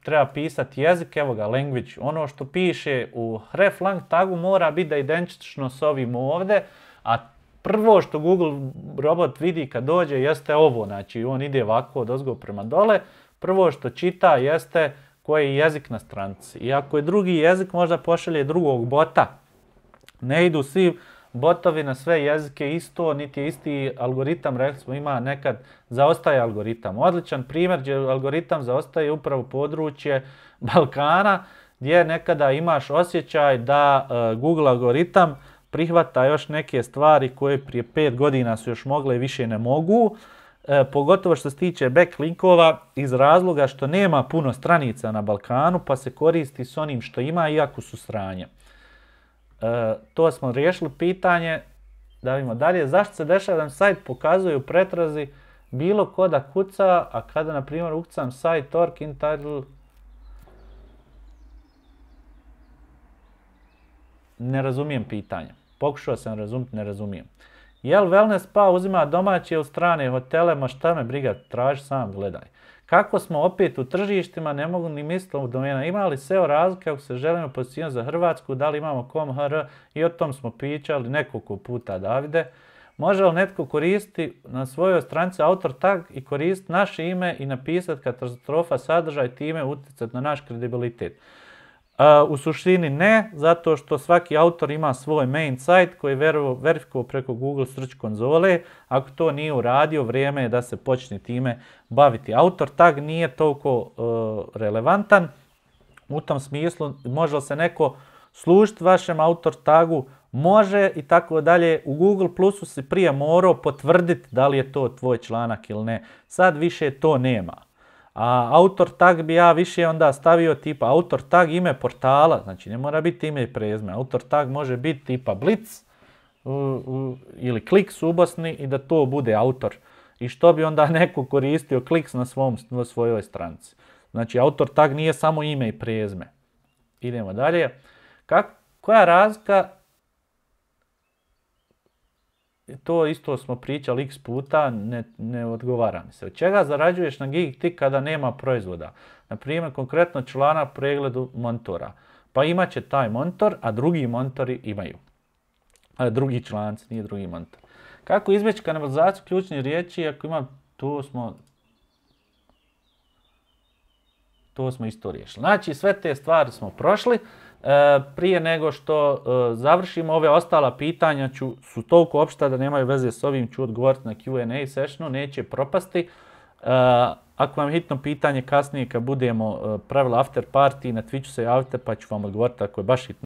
treba pisati jezik, evo ga, language. Ono što piše u reflang tagu mora biti da identično s ovim ovdje, a Prvo što Google robot vidi kad dođe jeste ovo, znači on ide ovako od prema dole. Prvo što čita jeste koji je jezik na stranici I ako je drugi jezik, možda pošalje drugog bota. Ne idu svi botovi na sve jezike isto, niti je isti algoritam, rekli smo, ima nekad zaostaje algoritam. Odličan primjer gdje algoritam zaostaje upravo područje Balkana, gdje nekada imaš osjećaj da e, Google algoritam prihvata još neke stvari koje prije pet godina su još mogle i više ne mogu. E, pogotovo što se tiče backlinkova iz razloga što nema puno stranica na Balkanu pa se koristi s onim što ima iako su sranje. to smo riješili pitanje. Da vidimo dalje. Zašto se dešava da sajt pokazuje u pretrazi bilo ko da kuca, a kada na primjer ukucam sajt org ne razumijem pitanje. Pokušao sam razumjeti, ne razumijem. Jel wellness spa uzima domaće u strane hotele, ma šta me briga, traži sam, gledaj. Kako smo opet u tržištima, ne mogu ni misliti u domena. Ima li SEO razlike ako se želimo pozicionirati za Hrvatsku, da li imamo com.hr i o tom smo pričali nekoliko puta, Davide. Može li netko koristiti na svojoj stranici autor tag i koristiti naše ime i napisati katastrofa sadržaj time utjecati na naš kredibilitet? U suštini ne, zato što svaki autor ima svoj main site koji je verifikovao preko Google search konzole. Ako to nije uradio, vrijeme je da se počne time baviti. Autor tag nije toliko e, relevantan. U tom smislu može li se neko služiti vašem autor tagu? Može i tako dalje. U Google Plusu si prije morao potvrditi da li je to tvoj članak ili ne. Sad više to nema. A autor tag bi ja više onda stavio tipa autor tag ime portala, znači ne mora biti ime i prezme. Autor tag može biti tipa blitz ili klik u i da to bude autor. I što bi onda *laughs* neko koristio kliks na, svom, svojoj stranci. Znači autor tag nije samo ime i prezme. Idemo dalje. Kak, koja razlika to isto smo pričali x puta, ne, ne odgovara mi se. Od čega zarađuješ na gig ti kada nema proizvoda? Na primjer, konkretno člana pregledu montora. Pa imat će taj montor, a drugi montori imaju. A drugi članci, nije drugi montor. Kako izbjeći kanalizaciju? Ključni riječi, ako ima, tu smo to smo isto riješili. Znači, sve te stvari smo prošli. E, prije nego što e, završimo ove ostala pitanja ću, su toliko opšta da nemaju veze s ovim, ću odgovoriti na Q&A sessionu, neće propasti. E, ako vam je hitno pitanje kasnije kad budemo pravila after party, na Twitchu se javite pa ću vam odgovoriti ako je baš hitno.